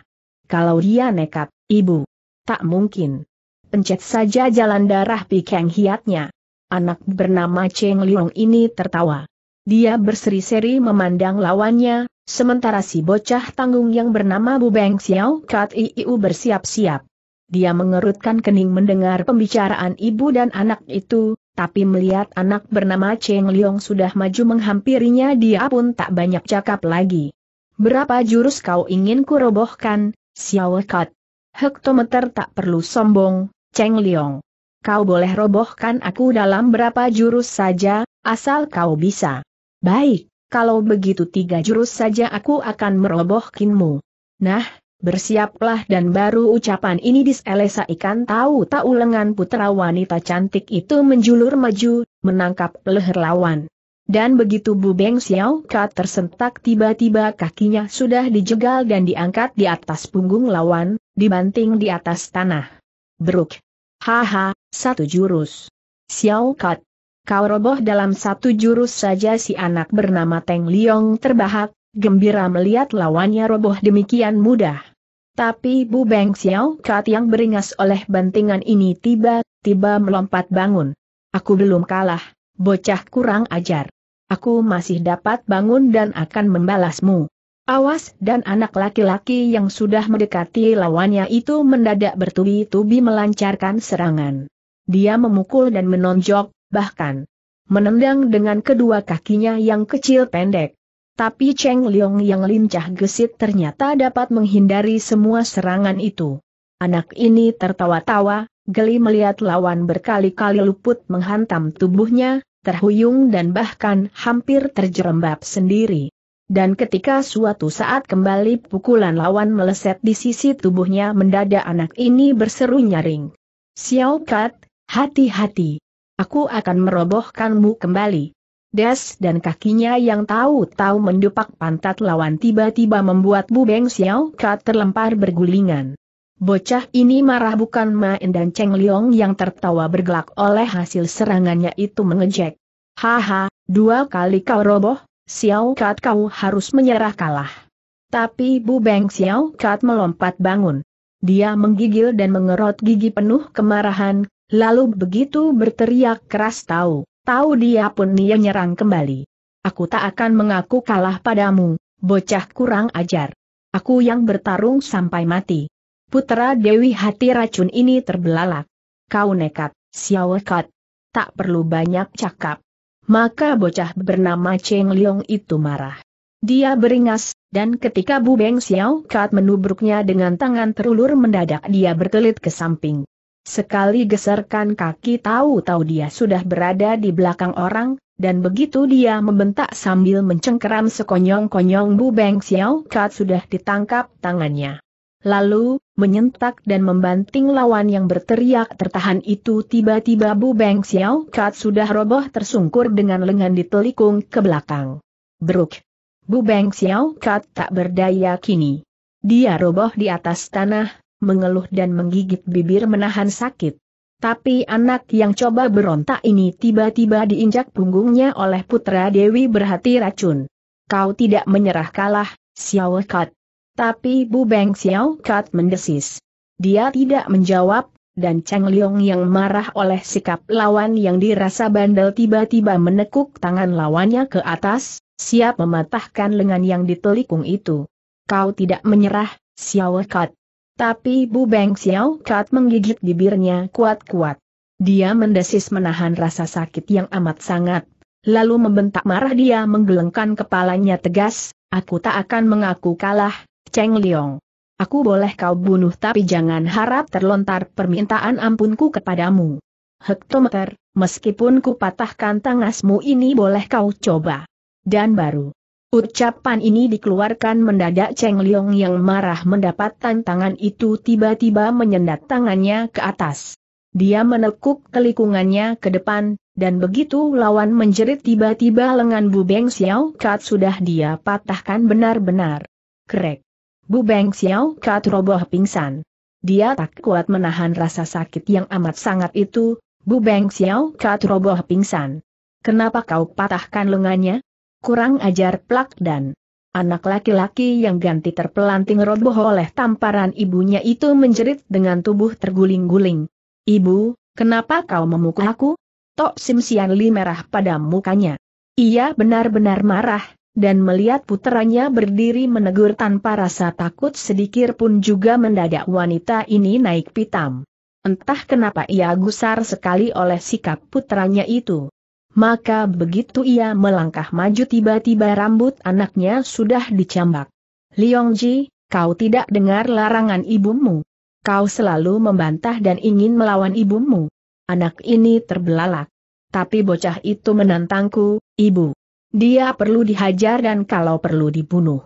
Kalau dia nekat, ibu. Tak mungkin. Pencet saja jalan darah pikeng hiatnya. Anak bernama Cheng Liong ini tertawa. Dia berseri-seri memandang lawannya, sementara si bocah tanggung yang bernama Bu Beng Xiao Kat Iu bersiap-siap. Dia mengerutkan kening mendengar pembicaraan ibu dan anak itu, tapi melihat anak bernama Cheng Liong sudah maju menghampirinya dia pun tak banyak cakap lagi. Berapa jurus kau ingin kurobohkan, Xiaokat? Hektometer tak perlu sombong, Cheng Liong. Kau boleh robohkan aku dalam berapa jurus saja, asal kau bisa. Baik, kalau begitu tiga jurus saja aku akan merobohkinmu. Nah, Bersiaplah dan baru ucapan ini diselesa ikan tahu tahu lengan putra wanita cantik itu menjulur maju, menangkap leher lawan. Dan begitu Bu Beng Xiao Ka tersentak tiba-tiba kakinya sudah dijegal dan diangkat di atas punggung lawan, dibanting di atas tanah. Beruk. Haha, satu jurus. Xiao Ka. Kau roboh dalam satu jurus saja si anak bernama Teng Liong terbahak, gembira melihat lawannya roboh demikian mudah. Tapi Bu Beng Xiao Kat yang beringas oleh bantingan ini tiba-tiba melompat bangun. Aku belum kalah, bocah kurang ajar. Aku masih dapat bangun dan akan membalasmu. Awas dan anak laki-laki yang sudah mendekati lawannya itu mendadak bertubi-tubi melancarkan serangan. Dia memukul dan menonjok, bahkan menendang dengan kedua kakinya yang kecil pendek tapi Cheng Leong yang lincah gesit ternyata dapat menghindari semua serangan itu. Anak ini tertawa-tawa, geli melihat lawan berkali-kali luput menghantam tubuhnya, terhuyung dan bahkan hampir terjerembab sendiri. Dan ketika suatu saat kembali pukulan lawan meleset di sisi tubuhnya mendadak anak ini berseru nyaring. Xiao Kat, hati-hati. Aku akan merobohkanmu kembali. Des dan kakinya yang tahu-tahu mendepak pantat lawan tiba-tiba membuat Bu Beng Xiao Ka terlempar bergulingan. Bocah ini marah bukan main dan Cheng Liong yang tertawa bergelak oleh hasil serangannya itu mengejek. Haha, dua kali kau roboh, Xiao Kat kau harus menyerah kalah. Tapi Bu Beng Xiao Kat melompat bangun. Dia menggigil dan mengerot gigi penuh kemarahan, lalu begitu berteriak keras tahu tahu dia pun dia nyerang kembali. Aku tak akan mengaku kalah padamu, bocah kurang ajar. Aku yang bertarung sampai mati. Putra Dewi hati racun ini terbelalak. Kau nekat, siawakat. Tak perlu banyak cakap. Maka bocah bernama Cheng Liong itu marah. Dia beringas, dan ketika Bu Beng Xiao Kat menubruknya dengan tangan terulur mendadak dia berkelit ke samping. Sekali geserkan kaki tahu-tahu dia sudah berada di belakang orang, dan begitu dia membentak sambil mencengkeram sekonyong-konyong Bu Beng Xiao Kat sudah ditangkap tangannya. Lalu, menyentak dan membanting lawan yang berteriak tertahan itu tiba-tiba Bu Beng Xiao Kat sudah roboh tersungkur dengan lengan ditelikung ke belakang. Bruk! Bu Beng Xiao Kat tak berdaya kini. Dia roboh di atas tanah, mengeluh dan menggigit bibir menahan sakit. Tapi anak yang coba berontak ini tiba-tiba diinjak punggungnya oleh putra Dewi berhati racun. Kau tidak menyerah kalah, Xiao Kat. Tapi Bu Beng Xiao Kat mendesis. Dia tidak menjawab, dan Cheng Leong yang marah oleh sikap lawan yang dirasa bandel tiba-tiba menekuk tangan lawannya ke atas, siap mematahkan lengan yang ditelikung itu. Kau tidak menyerah, Xiao Kat. Tapi Bu Beng Xiao Kat menggigit bibirnya kuat-kuat. Dia mendesis menahan rasa sakit yang amat sangat. Lalu membentak marah dia menggelengkan kepalanya tegas, aku tak akan mengaku kalah, Cheng Liong. Aku boleh kau bunuh tapi jangan harap terlontar permintaan ampunku kepadamu. Hektometer, meskipun ku patahkan tangasmu ini boleh kau coba. Dan baru, Ucapan ini dikeluarkan mendadak Cheng Liong yang marah mendapat tantangan itu tiba-tiba menyendat tangannya ke atas. Dia menekuk telikungannya ke depan, dan begitu lawan menjerit tiba-tiba lengan Bu Beng Xiao Kat sudah dia patahkan benar-benar. Krek. Bu Beng Xiao Kat roboh pingsan. Dia tak kuat menahan rasa sakit yang amat sangat itu, Bu Beng Xiao Kat roboh pingsan. Kenapa kau patahkan lengannya? kurang ajar plak dan anak laki-laki yang ganti terpelanting roboh oleh tamparan ibunya itu menjerit dengan tubuh terguling-guling. Ibu, kenapa kau memukul aku? Tok Sim Sian Li merah pada mukanya. Ia benar-benar marah, dan melihat putranya berdiri menegur tanpa rasa takut sedikit pun juga mendadak wanita ini naik pitam. Entah kenapa ia gusar sekali oleh sikap putranya itu maka begitu ia melangkah maju tiba-tiba rambut anaknya sudah dicambak. Liong Ji, kau tidak dengar larangan ibumu. Kau selalu membantah dan ingin melawan ibumu. Anak ini terbelalak. Tapi bocah itu menantangku, ibu. Dia perlu dihajar dan kalau perlu dibunuh.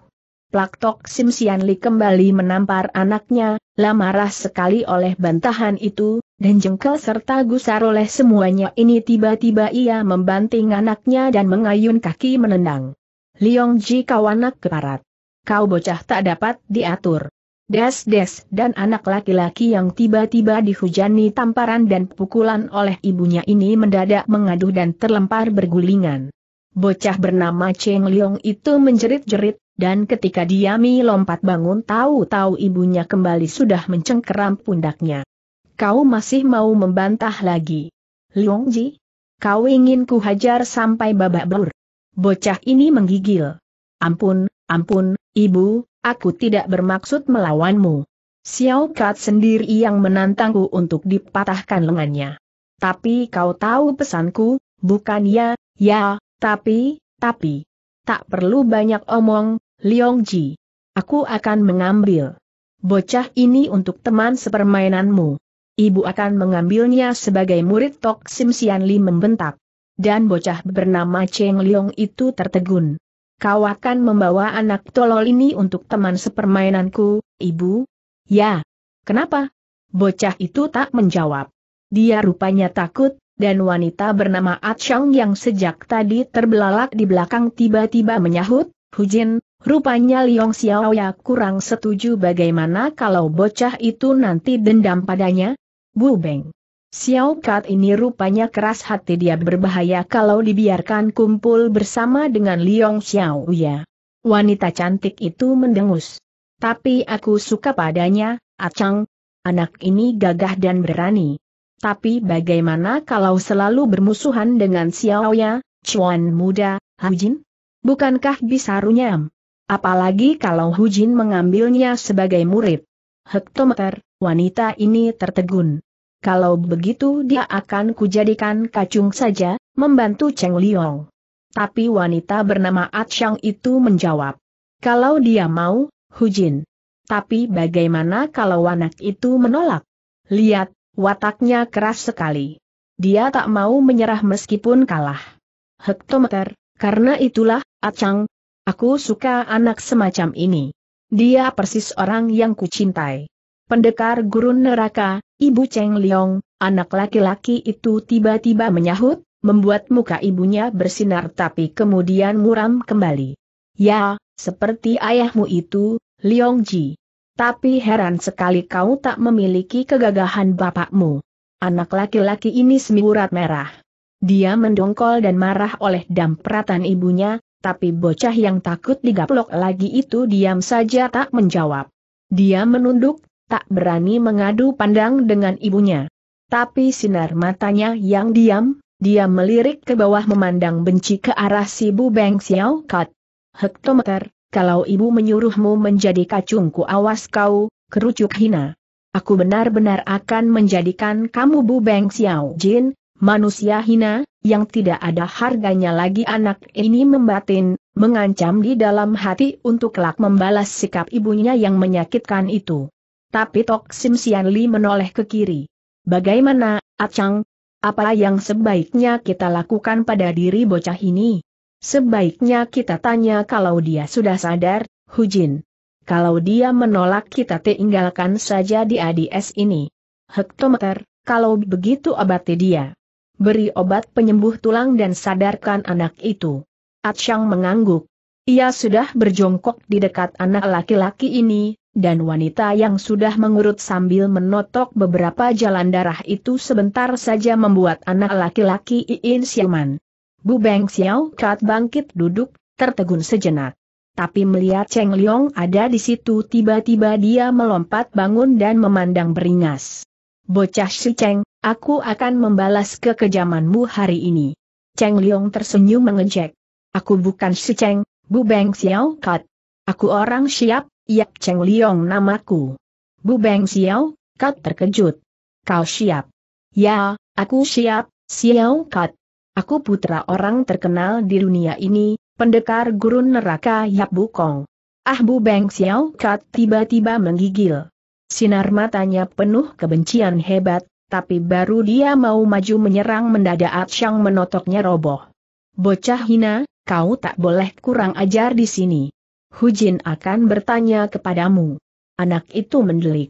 Plaktok Sim Sian Li kembali menampar anaknya, lamarah sekali oleh bantahan itu, dan jengkel serta gusar oleh semuanya ini tiba-tiba ia membanting anaknya dan mengayun kaki menendang. Liong Ji kau anak keparat. Kau bocah tak dapat diatur. Des-des dan anak laki-laki yang tiba-tiba dihujani tamparan dan pukulan oleh ibunya ini mendadak mengaduh dan terlempar bergulingan. Bocah bernama Cheng Liong itu menjerit-jerit, dan ketika Diami lompat bangun tahu-tahu ibunya kembali sudah mencengkeram pundaknya. Kau masih mau membantah lagi. Liong Ji? Kau ingin ku hajar sampai babak belur. Bocah ini menggigil. Ampun, ampun, ibu, aku tidak bermaksud melawanmu. Xiao Kat sendiri yang menantangku untuk dipatahkan lengannya. Tapi kau tahu pesanku, bukan ya, ya, tapi, tapi. Tak perlu banyak omong, Liong Ji. Aku akan mengambil bocah ini untuk teman sepermainanmu. Ibu akan mengambilnya sebagai murid Tok Sim Sian Li membentak. Dan bocah bernama Cheng Leong itu tertegun. Kau akan membawa anak tolol ini untuk teman sepermainanku, ibu? Ya. Kenapa? Bocah itu tak menjawab. Dia rupanya takut, dan wanita bernama Atshang yang sejak tadi terbelalak di belakang tiba-tiba menyahut, Hujin, rupanya Liong Xiaoya kurang setuju bagaimana kalau bocah itu nanti dendam padanya? Bu Beng. Xiao Kat ini rupanya keras hati dia berbahaya kalau dibiarkan kumpul bersama dengan Liong Xiao ya. Wanita cantik itu mendengus. Tapi aku suka padanya, Acang. Anak ini gagah dan berani. Tapi bagaimana kalau selalu bermusuhan dengan Xiao Ya, Chuan muda, Hujin? Bukankah bisa runyam? Apalagi kalau Hujin mengambilnya sebagai murid. Hektometer, wanita ini tertegun. Kalau begitu dia akan kujadikan kacung saja, membantu Cheng Liong. Tapi wanita bernama at Shang itu menjawab. Kalau dia mau, Hujin. Tapi bagaimana kalau anak itu menolak? Lihat, wataknya keras sekali. Dia tak mau menyerah meskipun kalah. Hektometer, karena itulah, chang. Aku suka anak semacam ini. Dia persis orang yang kucintai. Pendekar gurun neraka, Ibu Cheng Liong, anak laki-laki itu tiba-tiba menyahut, membuat muka ibunya bersinar tapi kemudian muram kembali. Ya, seperti ayahmu itu, Liong Ji. Tapi heran sekali kau tak memiliki kegagahan bapakmu. Anak laki-laki ini semiurat merah. Dia mendongkol dan marah oleh dampratan ibunya, tapi bocah yang takut digaplok lagi itu diam saja tak menjawab. Dia menunduk, tak berani mengadu pandang dengan ibunya. Tapi sinar matanya yang diam, dia melirik ke bawah memandang benci ke arah si Bu Beng Xiao Kat. Hektometer, kalau ibu menyuruhmu menjadi kacungku awas kau, kerucuk hina. Aku benar-benar akan menjadikan kamu Bu Beng Xiao Jin, manusia hina, yang tidak ada harganya lagi anak ini membatin, mengancam di dalam hati untuk kelak membalas sikap ibunya yang menyakitkan itu. Tapi Tok Sim Sian Li menoleh ke kiri. Bagaimana, Acang? Apa yang sebaiknya kita lakukan pada diri bocah ini? Sebaiknya kita tanya kalau dia sudah sadar, Hujin. Kalau dia menolak kita tinggalkan saja di ADS ini. Hektometer, kalau begitu obati dia. Beri obat penyembuh tulang dan sadarkan anak itu. Atsyang mengangguk. Ia sudah berjongkok di dekat anak laki-laki ini, dan wanita yang sudah mengurut sambil menotok beberapa jalan darah itu sebentar saja membuat anak laki-laki Iin Siaman. Bu Beng Xiao Kat bangkit duduk, tertegun sejenak. Tapi melihat Cheng Liong ada di situ tiba-tiba dia melompat bangun dan memandang beringas. Bocah si Cheng, aku akan membalas kekejamanmu hari ini. Cheng Liong tersenyum mengejek. Aku bukan si Cheng, Bu Beng Xiao Kat. Aku orang siap, Yap Cheng Liong namaku. Bu Beng Xiao, Kat terkejut. Kau siap? Ya, aku siap, Xiao Kat. Aku putra orang terkenal di dunia ini, pendekar gurun neraka Yap Kong. Ah Bu Beng Xiao Kat tiba-tiba menggigil. Sinar matanya penuh kebencian hebat, tapi baru dia mau maju menyerang mendadak Shang menotoknya roboh. Bocah hina, kau tak boleh kurang ajar di sini. Hujin akan bertanya kepadamu. Anak itu mendelik.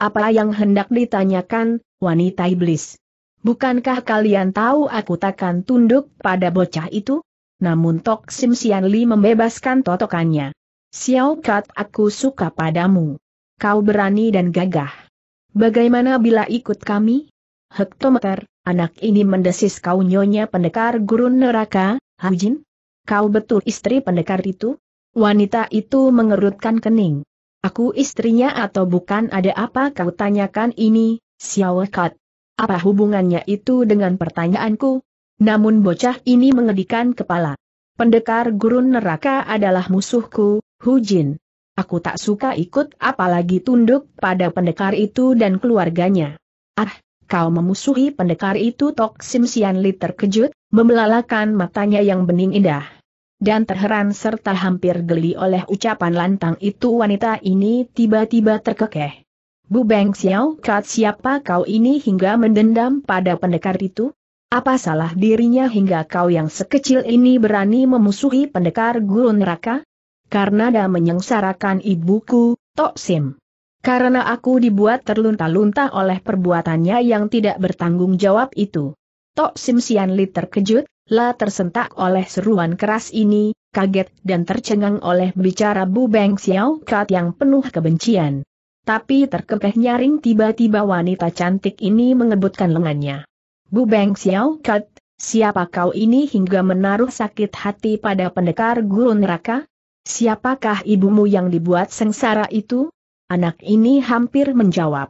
Apa yang hendak ditanyakan, wanita iblis? Bukankah kalian tahu aku takkan tunduk pada bocah itu? Namun Tok Sim Sian Li membebaskan totokannya. Xiao Kat aku suka padamu. Kau berani dan gagah. Bagaimana bila ikut kami? Hektometer, anak ini mendesis kau nyonya pendekar gurun neraka, Hujin? Kau betul istri pendekar itu? Wanita itu mengerutkan kening. Aku istrinya atau bukan ada apa kau tanyakan ini, Xiaokat? Apa hubungannya itu dengan pertanyaanku? Namun bocah ini mengedikan kepala. Pendekar gurun neraka adalah musuhku, Hu Jin. Aku tak suka ikut apalagi tunduk pada pendekar itu dan keluarganya. Ah, kau memusuhi pendekar itu Tok Sim Sian Li terkejut, membelalakan matanya yang bening indah dan terheran serta hampir geli oleh ucapan lantang itu wanita ini tiba-tiba terkekeh. Bu Beng Xiao Kat siapa kau ini hingga mendendam pada pendekar itu? Apa salah dirinya hingga kau yang sekecil ini berani memusuhi pendekar guru neraka? Karena dah menyengsarakan ibuku, Tok Sim. Karena aku dibuat terlunta-lunta oleh perbuatannya yang tidak bertanggung jawab itu. Tok Sim Sian Li terkejut, La tersentak oleh seruan keras ini, kaget dan tercengang oleh bicara Bu Beng Xiao Kat yang penuh kebencian. Tapi terkekeh nyaring tiba-tiba wanita cantik ini mengebutkan lengannya. Bu Beng Xiao Kat, siapa kau ini hingga menaruh sakit hati pada pendekar guru neraka? Siapakah ibumu yang dibuat sengsara itu? Anak ini hampir menjawab.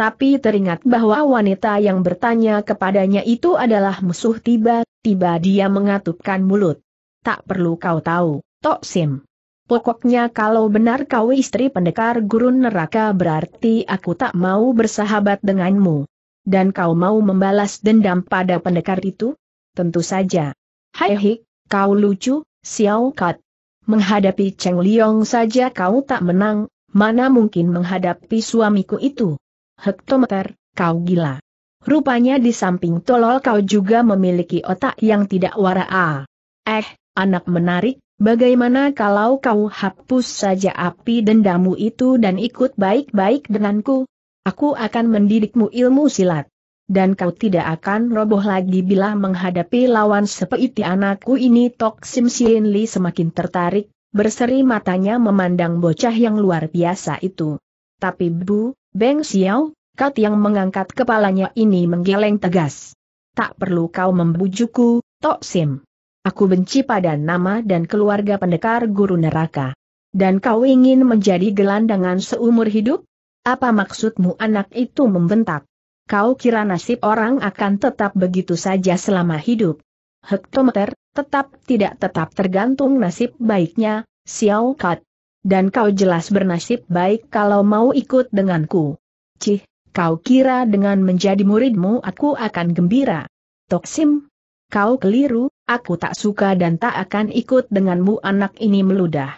Tapi teringat bahwa wanita yang bertanya kepadanya itu adalah musuh tiba-tiba dia mengatupkan mulut. Tak perlu kau tahu, Tok Sim. Pokoknya kalau benar kau istri pendekar gurun neraka berarti aku tak mau bersahabat denganmu. Dan kau mau membalas dendam pada pendekar itu? Tentu saja. Hai hik, kau lucu, Xiao Kat. Menghadapi Cheng Liong saja kau tak menang, mana mungkin menghadapi suamiku itu hektometer, kau gila. Rupanya di samping tolol kau juga memiliki otak yang tidak waraa. Eh, anak menarik, bagaimana kalau kau hapus saja api dendamu itu dan ikut baik-baik denganku? Aku akan mendidikmu ilmu silat. Dan kau tidak akan roboh lagi bila menghadapi lawan seperti anakku ini Tok Sim Sien Li semakin tertarik, berseri matanya memandang bocah yang luar biasa itu. Tapi Bu, Beng Xiao, Kat yang mengangkat kepalanya ini menggeleng tegas. Tak perlu kau membujukku, Tok Sim. Aku benci pada nama dan keluarga pendekar guru neraka. Dan kau ingin menjadi gelandangan seumur hidup? Apa maksudmu anak itu membentak? Kau kira nasib orang akan tetap begitu saja selama hidup? Hektometer, tetap tidak tetap tergantung nasib baiknya, Xiao Kat. Dan kau jelas bernasib baik kalau mau ikut denganku. Cih, kau kira dengan menjadi muridmu aku akan gembira. Toksim, kau keliru, aku tak suka dan tak akan ikut denganmu anak ini meludah.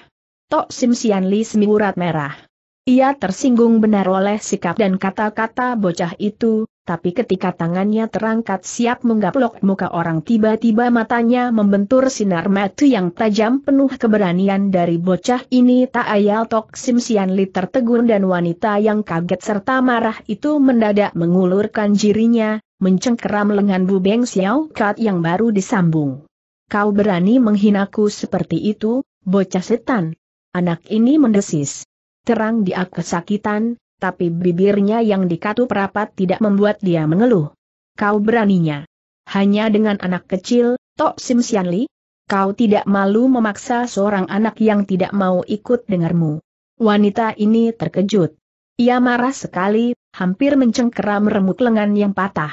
Toksim Sianli semiurat merah. Ia tersinggung benar oleh sikap dan kata-kata bocah itu, tapi ketika tangannya terangkat siap menggaplok muka orang tiba-tiba matanya membentur sinar mata yang tajam penuh keberanian dari bocah ini tak ayal Tok Sim Sian Li tertegun dan wanita yang kaget serta marah itu mendadak mengulurkan jirinya, mencengkeram lengan Bu Beng Xiao Kat yang baru disambung. Kau berani menghinaku seperti itu, bocah setan. Anak ini mendesis. Terang dia kesakitan, tapi bibirnya yang dikatup rapat tidak membuat dia mengeluh. Kau beraninya. Hanya dengan anak kecil, Tok Sim Sian Li? Kau tidak malu memaksa seorang anak yang tidak mau ikut dengarmu. Wanita ini terkejut. Ia marah sekali, hampir mencengkeram remuk lengan yang patah.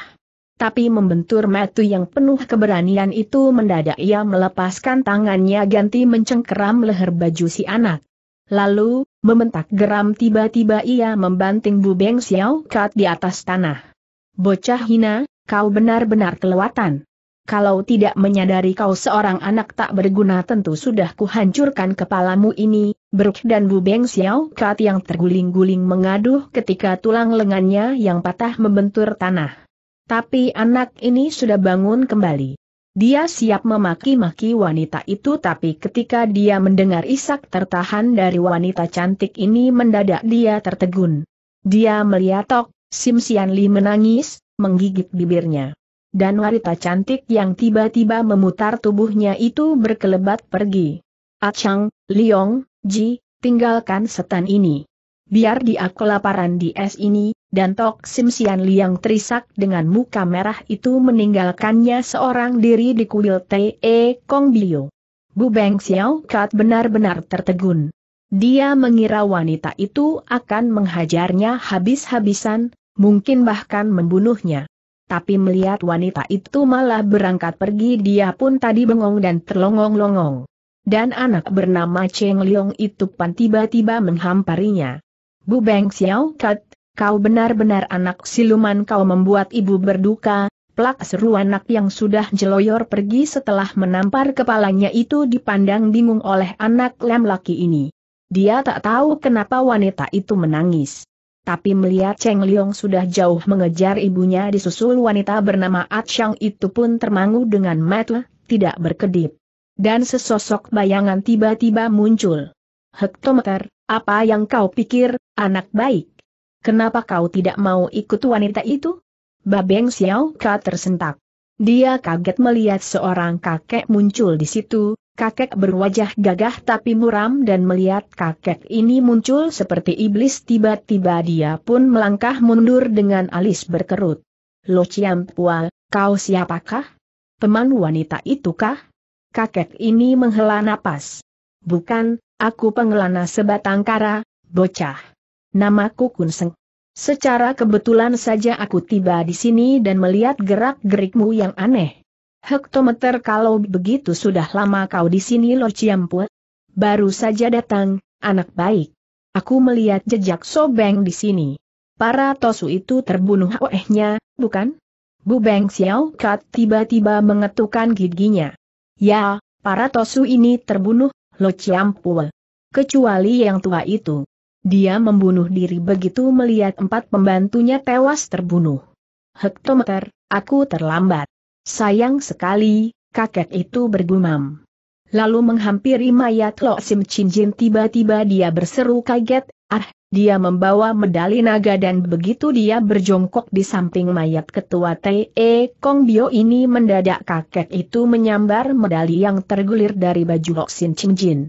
Tapi membentur metu yang penuh keberanian itu mendadak ia melepaskan tangannya ganti mencengkeram leher baju si anak. Lalu, memetak geram tiba-tiba ia membanting Bu Beng Xiao Kat di atas tanah. Bocah hina, kau benar-benar kelewatan. Kalau tidak menyadari kau seorang anak tak berguna tentu sudah kuhancurkan kepalamu ini, Bruk dan Bu Beng Xiao Kat yang terguling-guling mengaduh ketika tulang lengannya yang patah membentur tanah. Tapi anak ini sudah bangun kembali. Dia siap memaki-maki wanita itu tapi ketika dia mendengar isak tertahan dari wanita cantik ini mendadak dia tertegun. Dia melihat Tok, Sim Sian Li menangis, menggigit bibirnya. Dan wanita cantik yang tiba-tiba memutar tubuhnya itu berkelebat pergi. Achang, ah Liong, Ji, tinggalkan setan ini. Biar dia kelaparan di es ini, dan Tok Sim Sian Liang terisak dengan muka merah itu meninggalkannya seorang diri di kuil T.E. E Kong Bio. Bu Beng Xiao Kat benar-benar tertegun. Dia mengira wanita itu akan menghajarnya habis-habisan, mungkin bahkan membunuhnya. Tapi melihat wanita itu malah berangkat pergi dia pun tadi bengong dan terlongong-longong. Dan anak bernama Cheng Liong itu pun tiba-tiba menghamparinya. Bu Beng Xiao Kat kau benar-benar anak siluman kau membuat ibu berduka, plak seru anak yang sudah jeloyor pergi setelah menampar kepalanya itu dipandang bingung oleh anak lem laki ini. Dia tak tahu kenapa wanita itu menangis. Tapi melihat Cheng Liong sudah jauh mengejar ibunya disusul wanita bernama Atshang itu pun termangu dengan mata, tidak berkedip. Dan sesosok bayangan tiba-tiba muncul. Hektometer, apa yang kau pikir, anak baik? Kenapa kau tidak mau ikut wanita itu? Babeng Xiao Ka tersentak. Dia kaget melihat seorang kakek muncul di situ, kakek berwajah gagah tapi muram dan melihat kakek ini muncul seperti iblis tiba-tiba dia pun melangkah mundur dengan alis berkerut. Lo Pua, kau siapakah? Teman wanita itukah? Kakek ini menghela napas. Bukan, aku pengelana sebatang kara, bocah namaku Kun Kunseng. Secara kebetulan saja aku tiba di sini dan melihat gerak-gerikmu yang aneh. Hektometer kalau begitu sudah lama kau di sini Lord Ciampue. Baru saja datang, anak baik. Aku melihat jejak Sobeng di sini. Para Tosu itu terbunuh olehnya, bukan? Bu Beng Xiao Kat tiba-tiba mengetukkan giginya. Ya, para Tosu ini terbunuh, Lo Ciampue. Kecuali yang tua itu. Dia membunuh diri begitu melihat empat pembantunya tewas terbunuh. Hektometer, aku terlambat. Sayang sekali, kakek itu bergumam. Lalu menghampiri mayat Lo Sim Chin Jin tiba-tiba dia berseru kaget, ah, dia membawa medali naga dan begitu dia berjongkok di samping mayat ketua Te Kong Bio ini mendadak kakek itu menyambar medali yang tergulir dari baju Lo Sim Chin Jin.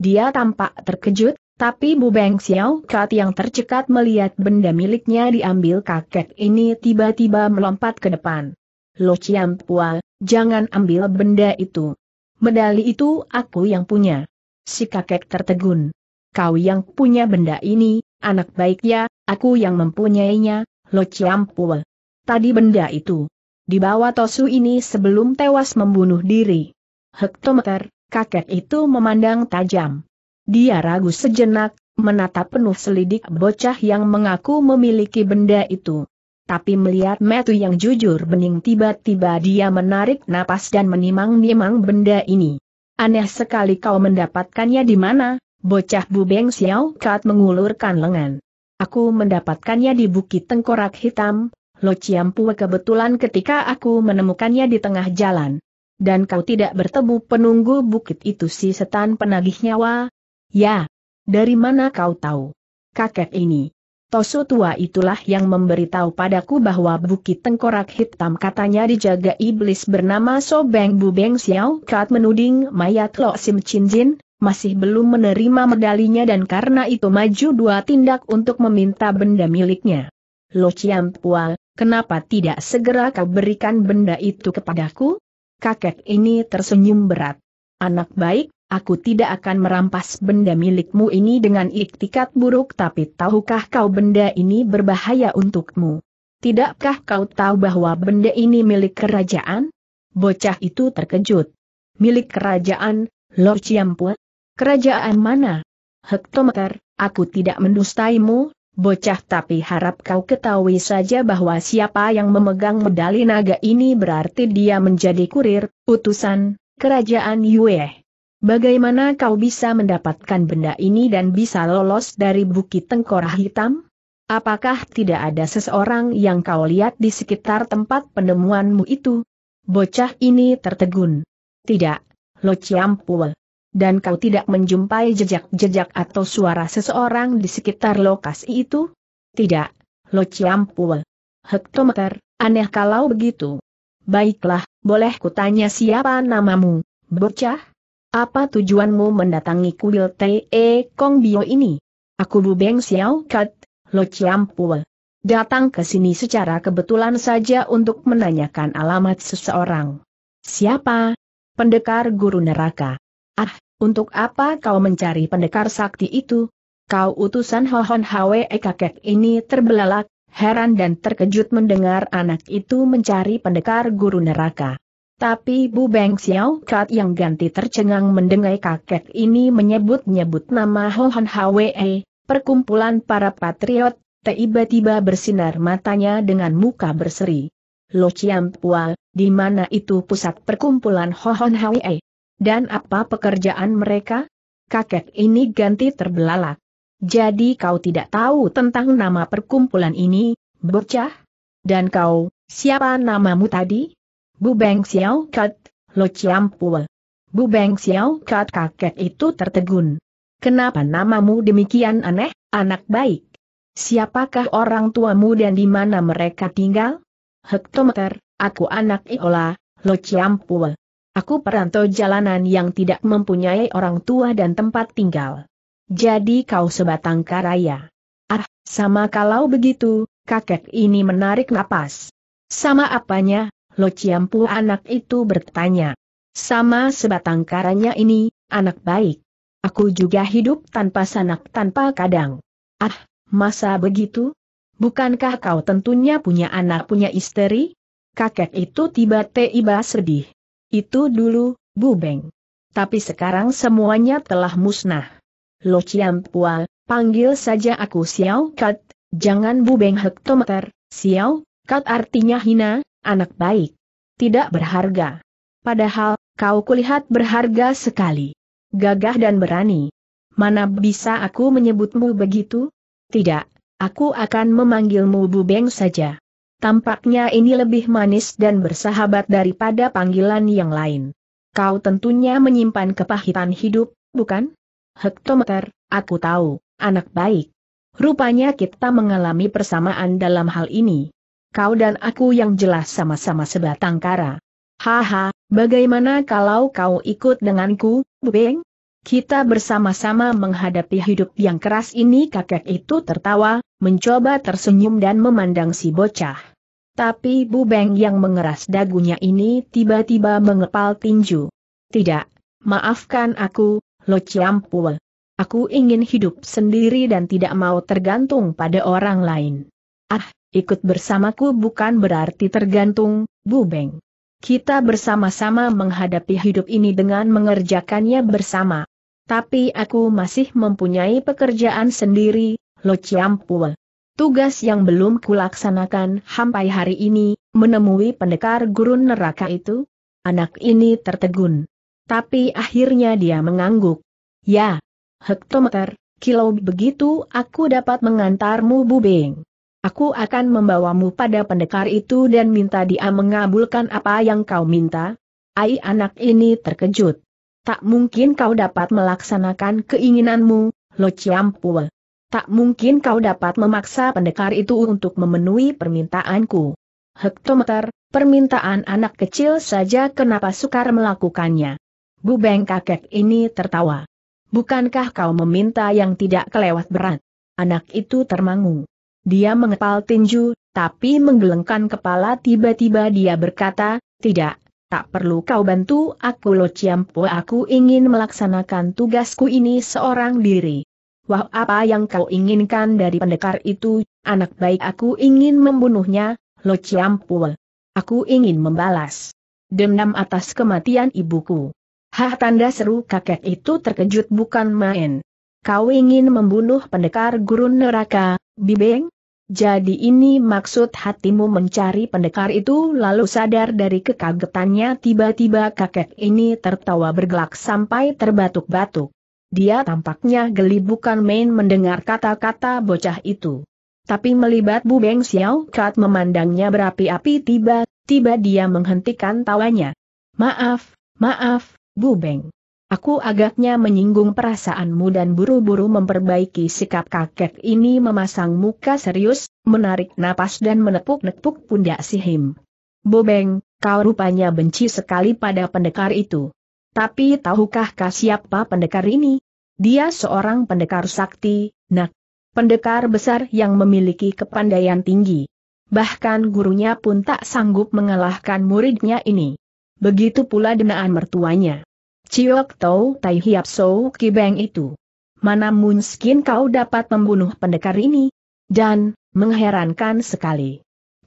Dia tampak terkejut, tapi Bu Beng Xiao Kat yang tercekat melihat benda miliknya diambil kakek ini tiba-tiba melompat ke depan. Lo Chiam Pua, jangan ambil benda itu. Medali itu aku yang punya. Si kakek tertegun. Kau yang punya benda ini, anak baik ya, aku yang mempunyainya, Lo Chiam Pua. Tadi benda itu. Dibawa Tosu ini sebelum tewas membunuh diri. Hektometer, kakek itu memandang tajam. Dia ragu sejenak, menatap penuh selidik bocah yang mengaku memiliki benda itu. Tapi melihat metu yang jujur bening tiba-tiba dia menarik napas dan menimang-nimang benda ini. Aneh sekali kau mendapatkannya di mana? Bocah Bubeng Xiao Kat mengulurkan lengan. Aku mendapatkannya di Bukit Tengkorak Hitam, Lo Ciampue kebetulan ketika aku menemukannya di tengah jalan. Dan kau tidak bertemu penunggu bukit itu si setan penagih nyawa, Ya. Dari mana kau tahu? Kakek ini. Toso tua itulah yang memberitahu padaku bahwa bukit tengkorak hitam katanya dijaga iblis bernama Sobeng Bubeng Xiao Kat menuding mayat Lo Sim Chin Jin, masih belum menerima medalinya dan karena itu maju dua tindak untuk meminta benda miliknya. Lo Chiam Pual, kenapa tidak segera kau berikan benda itu kepadaku? Kakek ini tersenyum berat. Anak baik, Aku tidak akan merampas benda milikmu ini dengan iktikat buruk tapi tahukah kau benda ini berbahaya untukmu? Tidakkah kau tahu bahwa benda ini milik kerajaan? Bocah itu terkejut. Milik kerajaan, Lord Ciampue? Kerajaan mana? Hektometer, aku tidak mendustaimu, bocah tapi harap kau ketahui saja bahwa siapa yang memegang medali naga ini berarti dia menjadi kurir, utusan, kerajaan Yueh. Bagaimana kau bisa mendapatkan benda ini dan bisa lolos dari bukit tengkorak hitam? Apakah tidak ada seseorang yang kau lihat di sekitar tempat penemuanmu itu? Bocah ini tertegun. Tidak, Lo Ciampul. Dan kau tidak menjumpai jejak-jejak atau suara seseorang di sekitar lokasi itu? Tidak, Lo Ciampul. Hektometer, aneh kalau begitu. Baiklah, boleh kutanya siapa namamu, bocah? Apa tujuanmu mendatangi kuil T.E. E Kong Bio ini? Aku Bu Beng Xiao Kat, Lo Chiam Pul. Datang ke sini secara kebetulan saja untuk menanyakan alamat seseorang. Siapa? Pendekar guru neraka. Ah, untuk apa kau mencari pendekar sakti itu? Kau utusan Hohon Hwe e kakek ini terbelalak, heran dan terkejut mendengar anak itu mencari pendekar guru neraka. Tapi Bu Beng Xiao Kat yang ganti tercengang mendengai kakek ini menyebut-nyebut nama Hohan Hwe, perkumpulan para patriot, tiba-tiba bersinar matanya dengan muka berseri. Lo Chiam Pua, di mana itu pusat perkumpulan Hohan Hwe? Dan apa pekerjaan mereka? Kakek ini ganti terbelalak. Jadi kau tidak tahu tentang nama perkumpulan ini, bocah? Dan kau, siapa namamu tadi? Bu Beng Xiao Kat, Lo Chiam Pua. Bu Beng Xiao Kat kakek itu tertegun. Kenapa namamu demikian aneh, anak baik? Siapakah orang tuamu dan di mana mereka tinggal? Hektometer, aku anak Iola, Lo Chiam Pua. Aku perantau jalanan yang tidak mempunyai orang tua dan tempat tinggal. Jadi kau sebatang karaya. Ah, sama kalau begitu, kakek ini menarik napas. Sama apanya, Lo Ciampu anak itu bertanya. Sama sebatang karanya ini, anak baik. Aku juga hidup tanpa sanak tanpa kadang. Ah, masa begitu? Bukankah kau tentunya punya anak punya istri? Kakek itu tiba-tiba sedih. Itu dulu, Bu Beng. Tapi sekarang semuanya telah musnah. Lo Ciampua, panggil saja aku Xiao Kat, jangan Bu Beng hektometer, Xiao Kat artinya hina, anak baik. Tidak berharga. Padahal, kau kulihat berharga sekali. Gagah dan berani. Mana bisa aku menyebutmu begitu? Tidak, aku akan memanggilmu Bubeng saja. Tampaknya ini lebih manis dan bersahabat daripada panggilan yang lain. Kau tentunya menyimpan kepahitan hidup, bukan? Hektometer, aku tahu, anak baik. Rupanya kita mengalami persamaan dalam hal ini kau dan aku yang jelas sama-sama sebatang kara. Haha, bagaimana kalau kau ikut denganku, Beng? Kita bersama-sama menghadapi hidup yang keras ini kakek itu tertawa, mencoba tersenyum dan memandang si bocah. Tapi Bu Beng yang mengeras dagunya ini tiba-tiba mengepal tinju. Tidak, maafkan aku, Lo Ciampue. Aku ingin hidup sendiri dan tidak mau tergantung pada orang lain. Ah, Ikut bersamaku bukan berarti tergantung, Bu Beng. Kita bersama-sama menghadapi hidup ini dengan mengerjakannya bersama. Tapi aku masih mempunyai pekerjaan sendiri, Lo Ciampul. Tugas yang belum kulaksanakan sampai hari ini, menemui pendekar gurun neraka itu? Anak ini tertegun. Tapi akhirnya dia mengangguk. Ya, hektometer, kilo begitu aku dapat mengantarmu Bubeng. Aku akan membawamu pada pendekar itu dan minta dia mengabulkan apa yang kau minta. Ai anak ini terkejut. Tak mungkin kau dapat melaksanakan keinginanmu, Lo Chiampue. Tak mungkin kau dapat memaksa pendekar itu untuk memenuhi permintaanku. Hektometer, permintaan anak kecil saja kenapa sukar melakukannya. Beng kakek ini tertawa. Bukankah kau meminta yang tidak kelewat berat? Anak itu termangu. Dia mengepal tinju, tapi menggelengkan kepala tiba-tiba dia berkata, tidak, tak perlu kau bantu aku lo ciampu aku ingin melaksanakan tugasku ini seorang diri. Wah apa yang kau inginkan dari pendekar itu, anak baik aku ingin membunuhnya, lo ciampo. Aku ingin membalas. Dendam atas kematian ibuku. Hah tanda seru kakek itu terkejut bukan main. Kau ingin membunuh pendekar gurun neraka, Bibeng? Jadi ini maksud hatimu mencari pendekar itu lalu sadar dari kekagetannya tiba-tiba kakek ini tertawa bergelak sampai terbatuk-batuk. Dia tampaknya geli bukan main mendengar kata-kata bocah itu. Tapi melibat Bu Beng Xiao Kat memandangnya berapi-api tiba-tiba dia menghentikan tawanya. Maaf, maaf, Bu Beng. Aku agaknya menyinggung perasaanmu dan buru-buru memperbaiki sikap kakek ini memasang muka serius, menarik napas dan menepuk-nepuk pundak si Him. Bobeng, kau rupanya benci sekali pada pendekar itu. Tapi tahukah kau siapa pendekar ini? Dia seorang pendekar sakti, nak. Pendekar besar yang memiliki kepandaian tinggi. Bahkan gurunya pun tak sanggup mengalahkan muridnya ini. Begitu pula denaan mertuanya. Ciok Tau Tai Hiap Kibeng itu. Mana mungkin kau dapat membunuh pendekar ini? Dan, mengherankan sekali.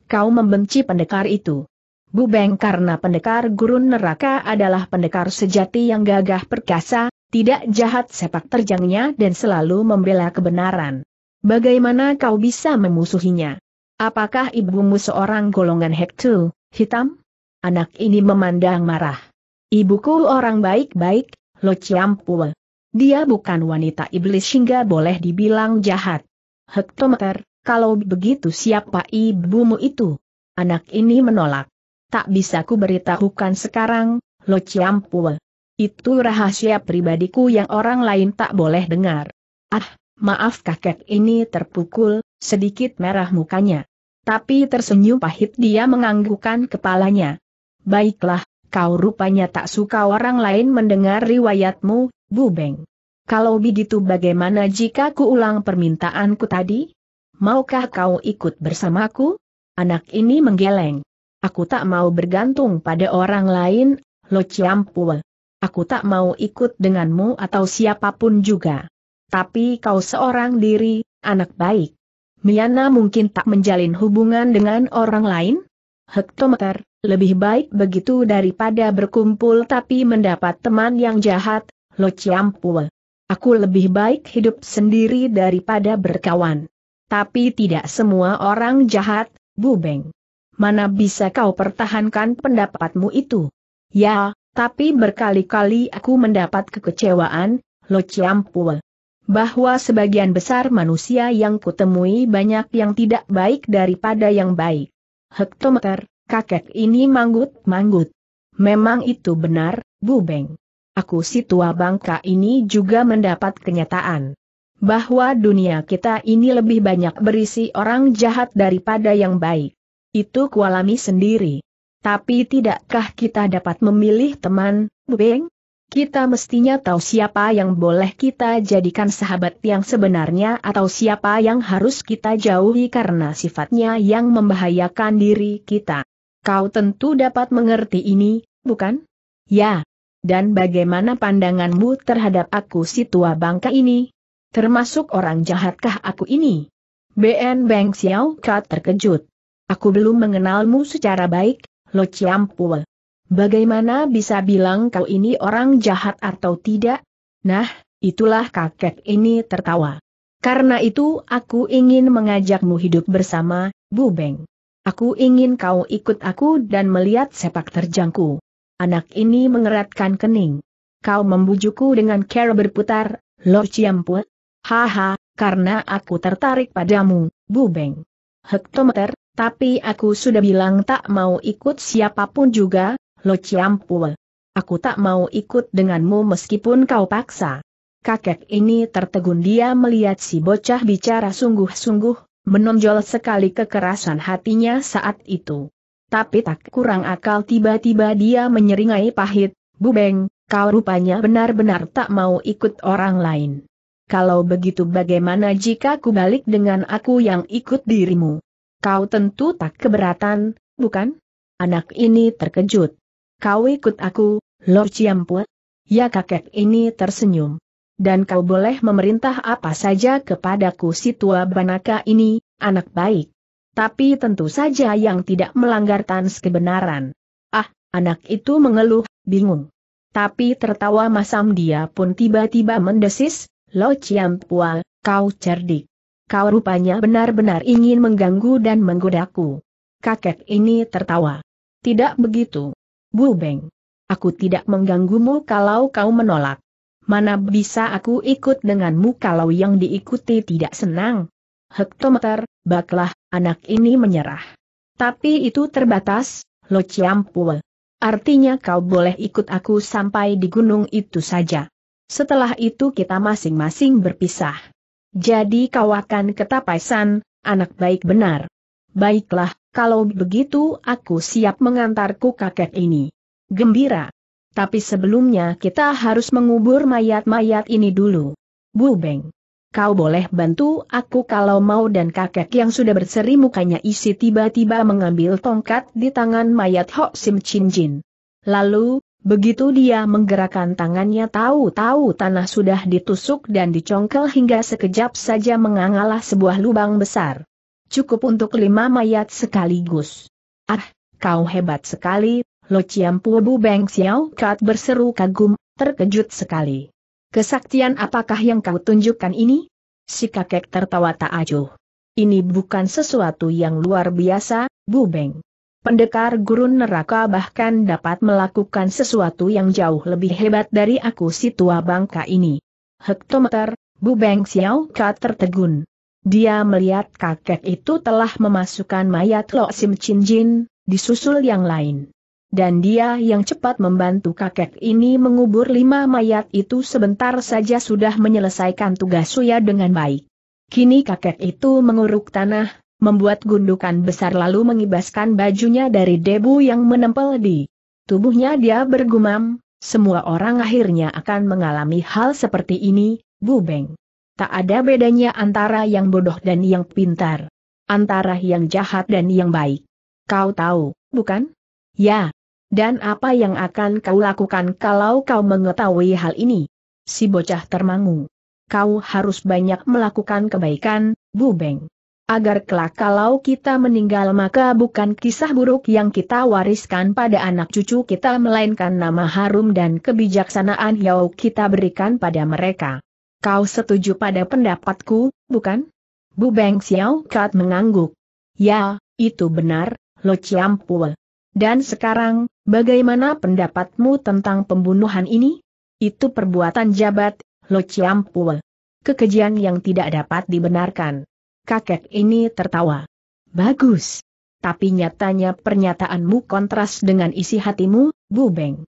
Kau membenci pendekar itu. Bu Beng karena pendekar gurun neraka adalah pendekar sejati yang gagah perkasa, tidak jahat sepak terjangnya dan selalu membela kebenaran. Bagaimana kau bisa memusuhinya? Apakah ibumu seorang golongan hektu, hitam? Anak ini memandang marah. Ibuku orang baik-baik, Lo Chiampue. Dia bukan wanita iblis hingga boleh dibilang jahat. Hektometer, kalau begitu siapa ibumu itu? Anak ini menolak. Tak bisa ku beritahukan sekarang, Lo Chiampue. Itu rahasia pribadiku yang orang lain tak boleh dengar. Ah, maaf kakek ini terpukul, sedikit merah mukanya. Tapi tersenyum pahit dia menganggukkan kepalanya. Baiklah, kau rupanya tak suka orang lain mendengar riwayatmu, Bu Beng. Kalau begitu bagaimana jika kuulang permintaanku tadi? Maukah kau ikut bersamaku? Anak ini menggeleng. Aku tak mau bergantung pada orang lain, Lo ciampul. Aku tak mau ikut denganmu atau siapapun juga. Tapi kau seorang diri, anak baik. Miana mungkin tak menjalin hubungan dengan orang lain? hektometer, lebih baik begitu daripada berkumpul tapi mendapat teman yang jahat, Lo ciampul. Aku lebih baik hidup sendiri daripada berkawan. Tapi tidak semua orang jahat, bu Beng. Mana bisa kau pertahankan pendapatmu itu? Ya, tapi berkali-kali aku mendapat kekecewaan, Lo ciampul. Bahwa sebagian besar manusia yang kutemui banyak yang tidak baik daripada yang baik hektometer, kakek ini manggut-manggut. Memang itu benar, Bu Beng. Aku si tua bangka ini juga mendapat kenyataan. Bahwa dunia kita ini lebih banyak berisi orang jahat daripada yang baik. Itu kualami sendiri. Tapi tidakkah kita dapat memilih teman, Bu Beng? kita mestinya tahu siapa yang boleh kita jadikan sahabat yang sebenarnya atau siapa yang harus kita jauhi karena sifatnya yang membahayakan diri kita. Kau tentu dapat mengerti ini, bukan? Ya. Dan bagaimana pandanganmu terhadap aku si tua bangka ini? Termasuk orang jahatkah aku ini? BN Beng Xiao Ka terkejut. Aku belum mengenalmu secara baik, Lo Pul. Bagaimana bisa bilang kau ini orang jahat atau tidak? Nah, itulah kakek ini tertawa. Karena itu aku ingin mengajakmu hidup bersama, Bu Beng. Aku ingin kau ikut aku dan melihat sepak terjangku. Anak ini mengeratkan kening. Kau membujukku dengan cara berputar, Lo Ciamput. Haha, karena aku tertarik padamu, Bu Beng. Hektometer, tapi aku sudah bilang tak mau ikut siapapun juga, Lo Ciampul. Aku tak mau ikut denganmu meskipun kau paksa. Kakek ini tertegun dia melihat si bocah bicara sungguh-sungguh, menonjol sekali kekerasan hatinya saat itu. Tapi tak kurang akal tiba-tiba dia menyeringai pahit, Bubeng, kau rupanya benar-benar tak mau ikut orang lain. Kalau begitu bagaimana jika ku balik dengan aku yang ikut dirimu? Kau tentu tak keberatan, bukan? Anak ini terkejut. Kau ikut aku, Lord Ciampue? Ya kakek ini tersenyum. Dan kau boleh memerintah apa saja kepadaku si tua banaka ini, anak baik. Tapi tentu saja yang tidak melanggar tans kebenaran. Ah, anak itu mengeluh, bingung. Tapi tertawa masam dia pun tiba-tiba mendesis, Lo Ciampua, kau cerdik. Kau rupanya benar-benar ingin mengganggu dan menggodaku. Kakek ini tertawa. Tidak begitu. Bu Beng, Aku tidak mengganggumu kalau kau menolak. Mana bisa aku ikut denganmu kalau yang diikuti tidak senang? Hektometer, baklah, anak ini menyerah. Tapi itu terbatas, Lo ciampul. Artinya kau boleh ikut aku sampai di gunung itu saja. Setelah itu kita masing-masing berpisah. Jadi kau akan ketapaisan, anak baik benar. Baiklah, kalau begitu aku siap mengantarku kakek ini. Gembira. Tapi sebelumnya kita harus mengubur mayat-mayat ini dulu. Bu Beng. Kau boleh bantu aku kalau mau dan kakek yang sudah berseri mukanya isi tiba-tiba mengambil tongkat di tangan mayat Hok Sim Chin Jin. Lalu, begitu dia menggerakkan tangannya tahu-tahu tanah sudah ditusuk dan dicongkel hingga sekejap saja mengangalah sebuah lubang besar cukup untuk lima mayat sekaligus. Ah, kau hebat sekali, Lo Chiam Bu Beng Xiao Kat berseru kagum, terkejut sekali. Kesaktian apakah yang kau tunjukkan ini? Si kakek tertawa tak acuh. Ini bukan sesuatu yang luar biasa, Bu Beng. Pendekar gurun neraka bahkan dapat melakukan sesuatu yang jauh lebih hebat dari aku si tua bangka ini. Hektometer, Bu Beng Xiao Kat tertegun. Dia melihat kakek itu telah memasukkan mayat Lo Sim Chin Jin, disusul yang lain. Dan dia yang cepat membantu kakek ini mengubur lima mayat itu sebentar saja sudah menyelesaikan tugas Suya dengan baik. Kini kakek itu menguruk tanah, membuat gundukan besar lalu mengibaskan bajunya dari debu yang menempel di tubuhnya dia bergumam, semua orang akhirnya akan mengalami hal seperti ini, Bu Beng. Tak ada bedanya antara yang bodoh dan yang pintar. Antara yang jahat dan yang baik. Kau tahu, bukan? Ya. Dan apa yang akan kau lakukan kalau kau mengetahui hal ini? Si bocah termangu. Kau harus banyak melakukan kebaikan, Bubeng. Agar kelak kalau kita meninggal maka bukan kisah buruk yang kita wariskan pada anak cucu kita melainkan nama harum dan kebijaksanaan yang kita berikan pada mereka. Kau setuju pada pendapatku, bukan? Bu Beng Xiao Kat mengangguk. Ya, itu benar, Lo Chiampul. Dan sekarang, bagaimana pendapatmu tentang pembunuhan ini? Itu perbuatan jabat, Lo Chiampul. Kekejian yang tidak dapat dibenarkan. Kakek ini tertawa. Bagus. Tapi nyatanya pernyataanmu kontras dengan isi hatimu, Bu Beng.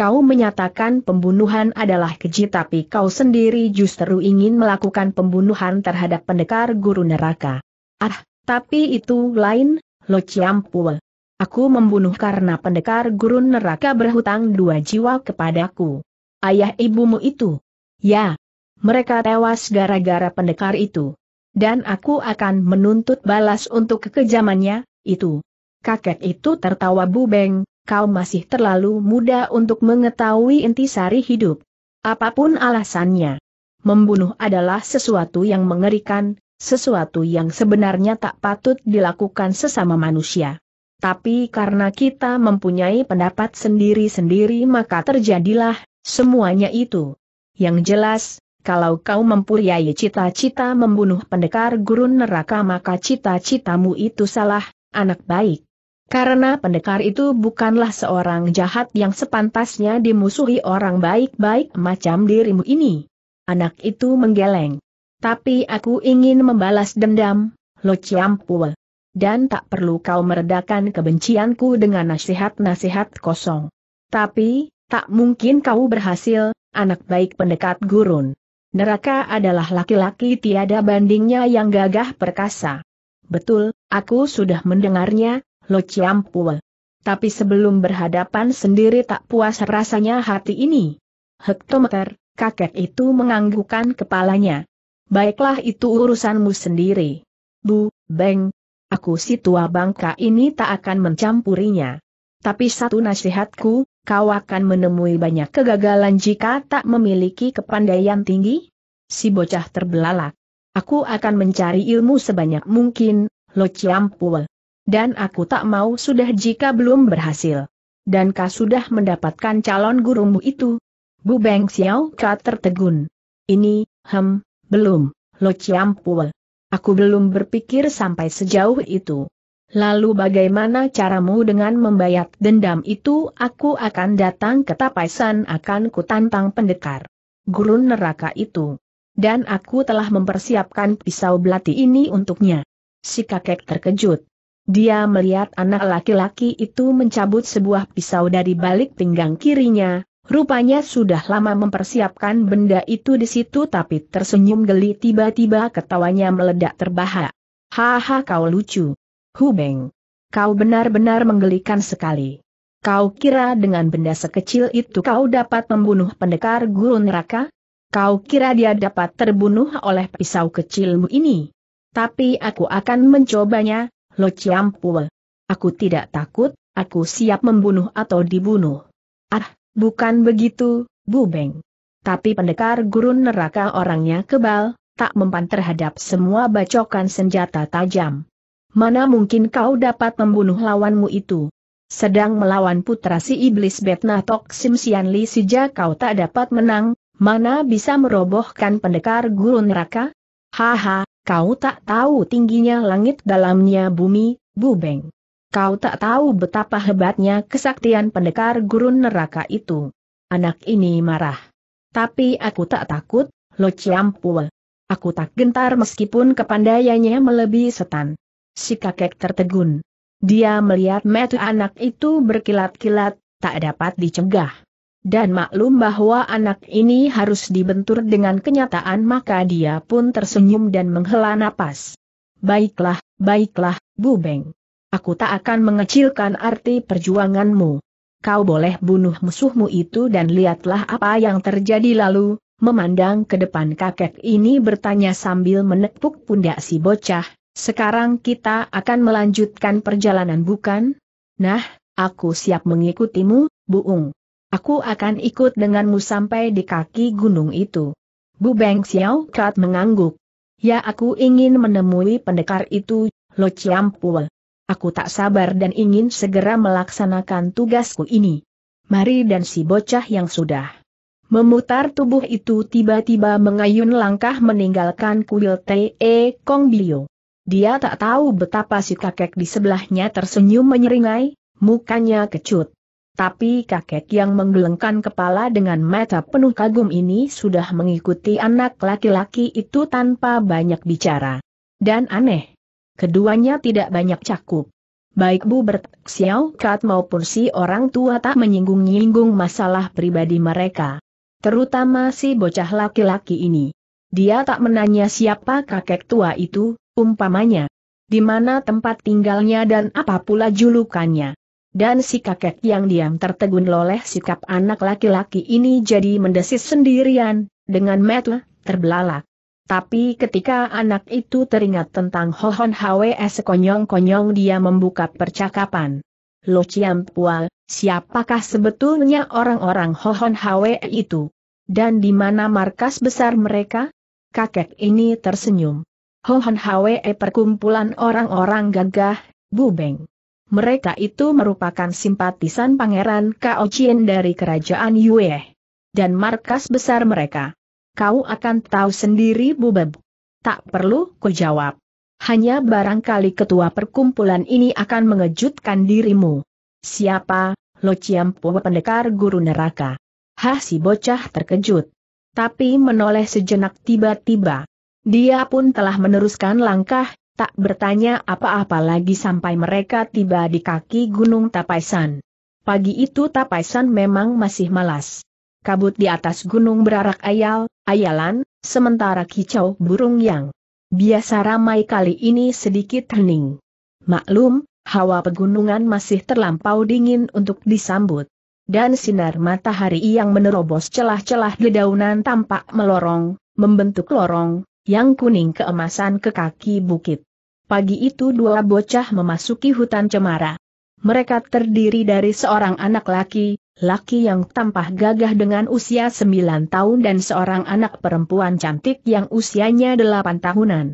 Kau menyatakan pembunuhan adalah keji tapi kau sendiri justru ingin melakukan pembunuhan terhadap pendekar guru neraka. Ah, tapi itu lain, Lo Ciampul. Aku membunuh karena pendekar guru neraka berhutang dua jiwa kepadaku. Ayah ibumu itu. Ya, mereka tewas gara-gara pendekar itu. Dan aku akan menuntut balas untuk kekejamannya, itu. Kakek itu tertawa bubeng, kau masih terlalu muda untuk mengetahui intisari hidup. Apapun alasannya, membunuh adalah sesuatu yang mengerikan, sesuatu yang sebenarnya tak patut dilakukan sesama manusia. Tapi karena kita mempunyai pendapat sendiri-sendiri maka terjadilah semuanya itu. Yang jelas, kalau kau mempunyai cita-cita membunuh pendekar gurun neraka maka cita-citamu itu salah, anak baik. Karena pendekar itu bukanlah seorang jahat yang sepantasnya dimusuhi orang baik-baik macam dirimu ini. Anak itu menggeleng. Tapi aku ingin membalas dendam, Lo ciampul. Dan tak perlu kau meredakan kebencianku dengan nasihat-nasihat kosong. Tapi, tak mungkin kau berhasil, anak baik pendekat gurun. Neraka adalah laki-laki tiada bandingnya yang gagah perkasa. Betul, aku sudah mendengarnya, Lo Ciampua. Tapi sebelum berhadapan sendiri tak puas rasanya hati ini. Hektometer, kakek itu menganggukkan kepalanya. Baiklah itu urusanmu sendiri. Bu, Beng, aku si tua bangka ini tak akan mencampurinya. Tapi satu nasihatku, kau akan menemui banyak kegagalan jika tak memiliki kepandaian tinggi? Si bocah terbelalak. Aku akan mencari ilmu sebanyak mungkin, Lo ciampul dan aku tak mau sudah jika belum berhasil. Dan kau sudah mendapatkan calon gurumu itu? Bu Beng Xiao Ka tertegun. Ini, hem, belum, Lo Ciampul. Aku belum berpikir sampai sejauh itu. Lalu bagaimana caramu dengan membayar dendam itu aku akan datang ke Tapaisan akan kutantang pendekar. Gurun neraka itu. Dan aku telah mempersiapkan pisau belati ini untuknya. Si kakek terkejut. Dia melihat anak laki-laki itu mencabut sebuah pisau dari balik pinggang kirinya, rupanya sudah lama mempersiapkan benda itu di situ tapi tersenyum geli tiba-tiba ketawanya meledak terbahak. Haha kau lucu. Hubeng. Kau benar-benar menggelikan sekali. Kau kira dengan benda sekecil itu kau dapat membunuh pendekar guru neraka? Kau kira dia dapat terbunuh oleh pisau kecilmu ini? Tapi aku akan mencobanya, Lo Ciampue. Aku tidak takut, aku siap membunuh atau dibunuh. Ah, bukan begitu, Bu Beng. Tapi pendekar gurun neraka orangnya kebal, tak mempan terhadap semua bacokan senjata tajam. Mana mungkin kau dapat membunuh lawanmu itu? Sedang melawan putra si iblis Sim Sian Li Sija kau tak dapat menang, mana bisa merobohkan pendekar gurun neraka? Haha, Kau tak tahu tingginya langit dalamnya bumi, Bubeng. Kau tak tahu betapa hebatnya kesaktian pendekar gurun neraka itu. Anak ini marah. Tapi aku tak takut, Lo Ciampua. Aku tak gentar meskipun kepandaiannya melebihi setan. Si kakek tertegun. Dia melihat mata anak itu berkilat-kilat, tak dapat dicegah dan maklum bahwa anak ini harus dibentur dengan kenyataan maka dia pun tersenyum dan menghela napas. Baiklah, baiklah, Bu Beng. Aku tak akan mengecilkan arti perjuanganmu. Kau boleh bunuh musuhmu itu dan lihatlah apa yang terjadi lalu, memandang ke depan kakek ini bertanya sambil menepuk pundak si bocah, sekarang kita akan melanjutkan perjalanan bukan? Nah, aku siap mengikutimu, Bu Ung. Aku akan ikut denganmu sampai di kaki gunung itu. Bu Beng Xiao Kat mengangguk. Ya aku ingin menemui pendekar itu, Lo Chiam Pua. Aku tak sabar dan ingin segera melaksanakan tugasku ini. Mari dan si bocah yang sudah memutar tubuh itu tiba-tiba mengayun langkah meninggalkan kuil Te e Kong Bio. Dia tak tahu betapa si kakek di sebelahnya tersenyum menyeringai, mukanya kecut. Tapi kakek yang menggelengkan kepala dengan mata penuh kagum ini sudah mengikuti anak laki-laki itu tanpa banyak bicara. Dan aneh. Keduanya tidak banyak cakup. Baik Bu Bert, Xiao Kat maupun si orang tua tak menyinggung-nyinggung masalah pribadi mereka. Terutama si bocah laki-laki ini. Dia tak menanya siapa kakek tua itu, umpamanya. Di mana tempat tinggalnya dan apa pula julukannya. Dan si kakek yang diam tertegun oleh sikap anak laki-laki ini jadi mendesis sendirian, dengan metu, terbelalak. Tapi ketika anak itu teringat tentang Hohon HWS konyong-konyong dia membuka percakapan. Lo Ciam Pual, siapakah sebetulnya orang-orang Hohon hawe itu? Dan di mana markas besar mereka? Kakek ini tersenyum. Hohon HWE perkumpulan orang-orang gagah, bubeng. Mereka itu merupakan simpatisan Pangeran Kao Chien dari kerajaan Yue. Dan markas besar mereka. Kau akan tahu sendiri Bubeb. Tak perlu ku jawab. Hanya barangkali ketua perkumpulan ini akan mengejutkan dirimu. Siapa, Lo Chiampu pendekar guru neraka. Hah si bocah terkejut. Tapi menoleh sejenak tiba-tiba. Dia pun telah meneruskan langkah tak bertanya apa-apa lagi sampai mereka tiba di kaki Gunung Tapaisan. Pagi itu Tapaisan memang masih malas. Kabut di atas gunung berarak ayal, ayalan, sementara kicau burung yang biasa ramai kali ini sedikit hening. Maklum, hawa pegunungan masih terlampau dingin untuk disambut. Dan sinar matahari yang menerobos celah-celah dedaunan tampak melorong, membentuk lorong, yang kuning keemasan ke kaki bukit. Pagi itu dua bocah memasuki hutan cemara. Mereka terdiri dari seorang anak laki, laki yang tampah gagah dengan usia sembilan tahun dan seorang anak perempuan cantik yang usianya delapan tahunan.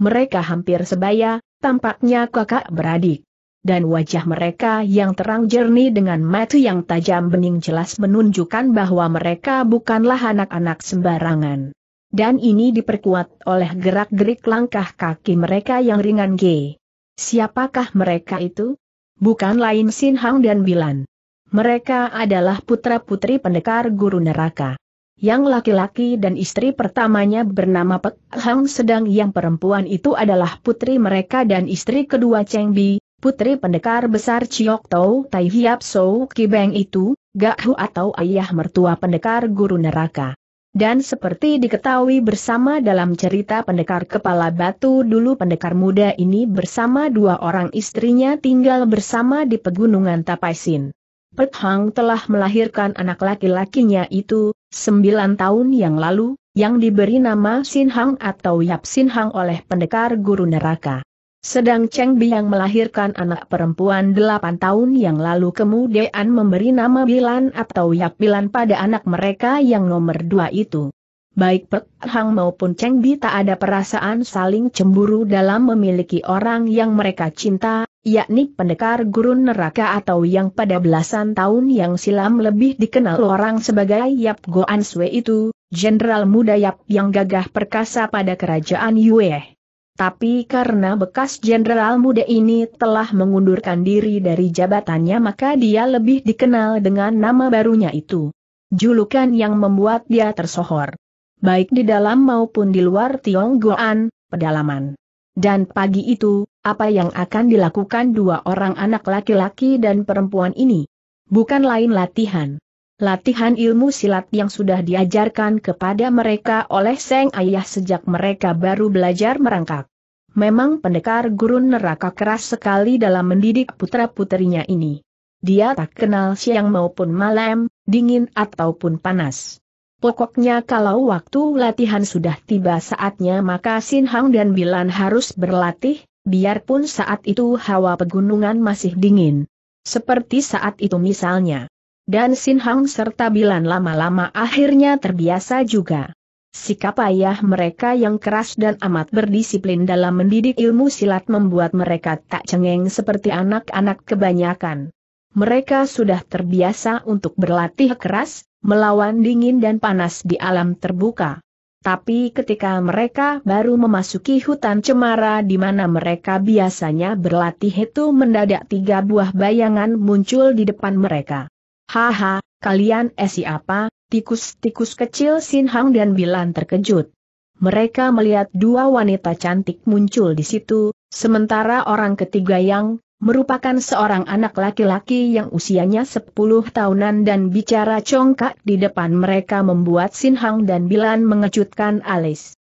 Mereka hampir sebaya, tampaknya kakak beradik. Dan wajah mereka yang terang jernih dengan mata yang tajam bening jelas menunjukkan bahwa mereka bukanlah anak-anak sembarangan. Dan ini diperkuat oleh gerak-gerik langkah kaki mereka yang ringan G. Siapakah mereka itu? Bukan lain Sin Hang dan Bilan. Mereka adalah putra-putri pendekar guru neraka. Yang laki-laki dan istri pertamanya bernama Pek Hang sedang yang perempuan itu adalah putri mereka dan istri kedua Cheng Bi, putri pendekar besar Chiok Tau Tai Hiap Sou Kibeng itu, Gak Hu atau ayah mertua pendekar guru neraka. Dan seperti diketahui bersama dalam cerita pendekar kepala batu dulu pendekar muda ini bersama dua orang istrinya tinggal bersama di pegunungan Tapaisin. Pet Hang telah melahirkan anak laki-lakinya itu, sembilan tahun yang lalu, yang diberi nama Sin Hang atau Yap Sin Hang oleh pendekar guru neraka. Sedang Cheng Bi yang melahirkan anak perempuan 8 tahun yang lalu kemudian memberi nama Bilan atau Yap Bilan pada anak mereka yang nomor dua itu. Baik Pek Hang maupun Cheng Bi tak ada perasaan saling cemburu dalam memiliki orang yang mereka cinta, yakni pendekar gurun neraka atau yang pada belasan tahun yang silam lebih dikenal orang sebagai Yap Goan Sui itu, jenderal muda Yap yang gagah perkasa pada kerajaan Yue. Tapi karena bekas jenderal muda ini telah mengundurkan diri dari jabatannya maka dia lebih dikenal dengan nama barunya itu. Julukan yang membuat dia tersohor. Baik di dalam maupun di luar Tionggoan, pedalaman. Dan pagi itu, apa yang akan dilakukan dua orang anak laki-laki dan perempuan ini? Bukan lain latihan. Latihan ilmu silat yang sudah diajarkan kepada mereka oleh Seng Ayah sejak mereka baru belajar merangkak. Memang pendekar gurun neraka keras sekali dalam mendidik putra-putrinya ini. Dia tak kenal siang maupun malam, dingin ataupun panas. Pokoknya kalau waktu latihan sudah tiba saatnya maka Sin Hang dan Bilan harus berlatih, biarpun saat itu hawa pegunungan masih dingin. Seperti saat itu misalnya dan Sin Hang serta Bilan lama-lama akhirnya terbiasa juga. Sikap ayah mereka yang keras dan amat berdisiplin dalam mendidik ilmu silat membuat mereka tak cengeng seperti anak-anak kebanyakan. Mereka sudah terbiasa untuk berlatih keras, melawan dingin dan panas di alam terbuka. Tapi ketika mereka baru memasuki hutan cemara di mana mereka biasanya berlatih itu mendadak tiga buah bayangan muncul di depan mereka. Haha, kalian esi eh, apa, Tikus-tikus kecil Sin Hang dan Bilan terkejut. Mereka melihat dua wanita cantik muncul di situ, sementara orang ketiga yang merupakan seorang anak laki-laki yang usianya 10 tahunan dan bicara congkak di depan mereka membuat Sin Hang dan Bilan mengejutkan alis.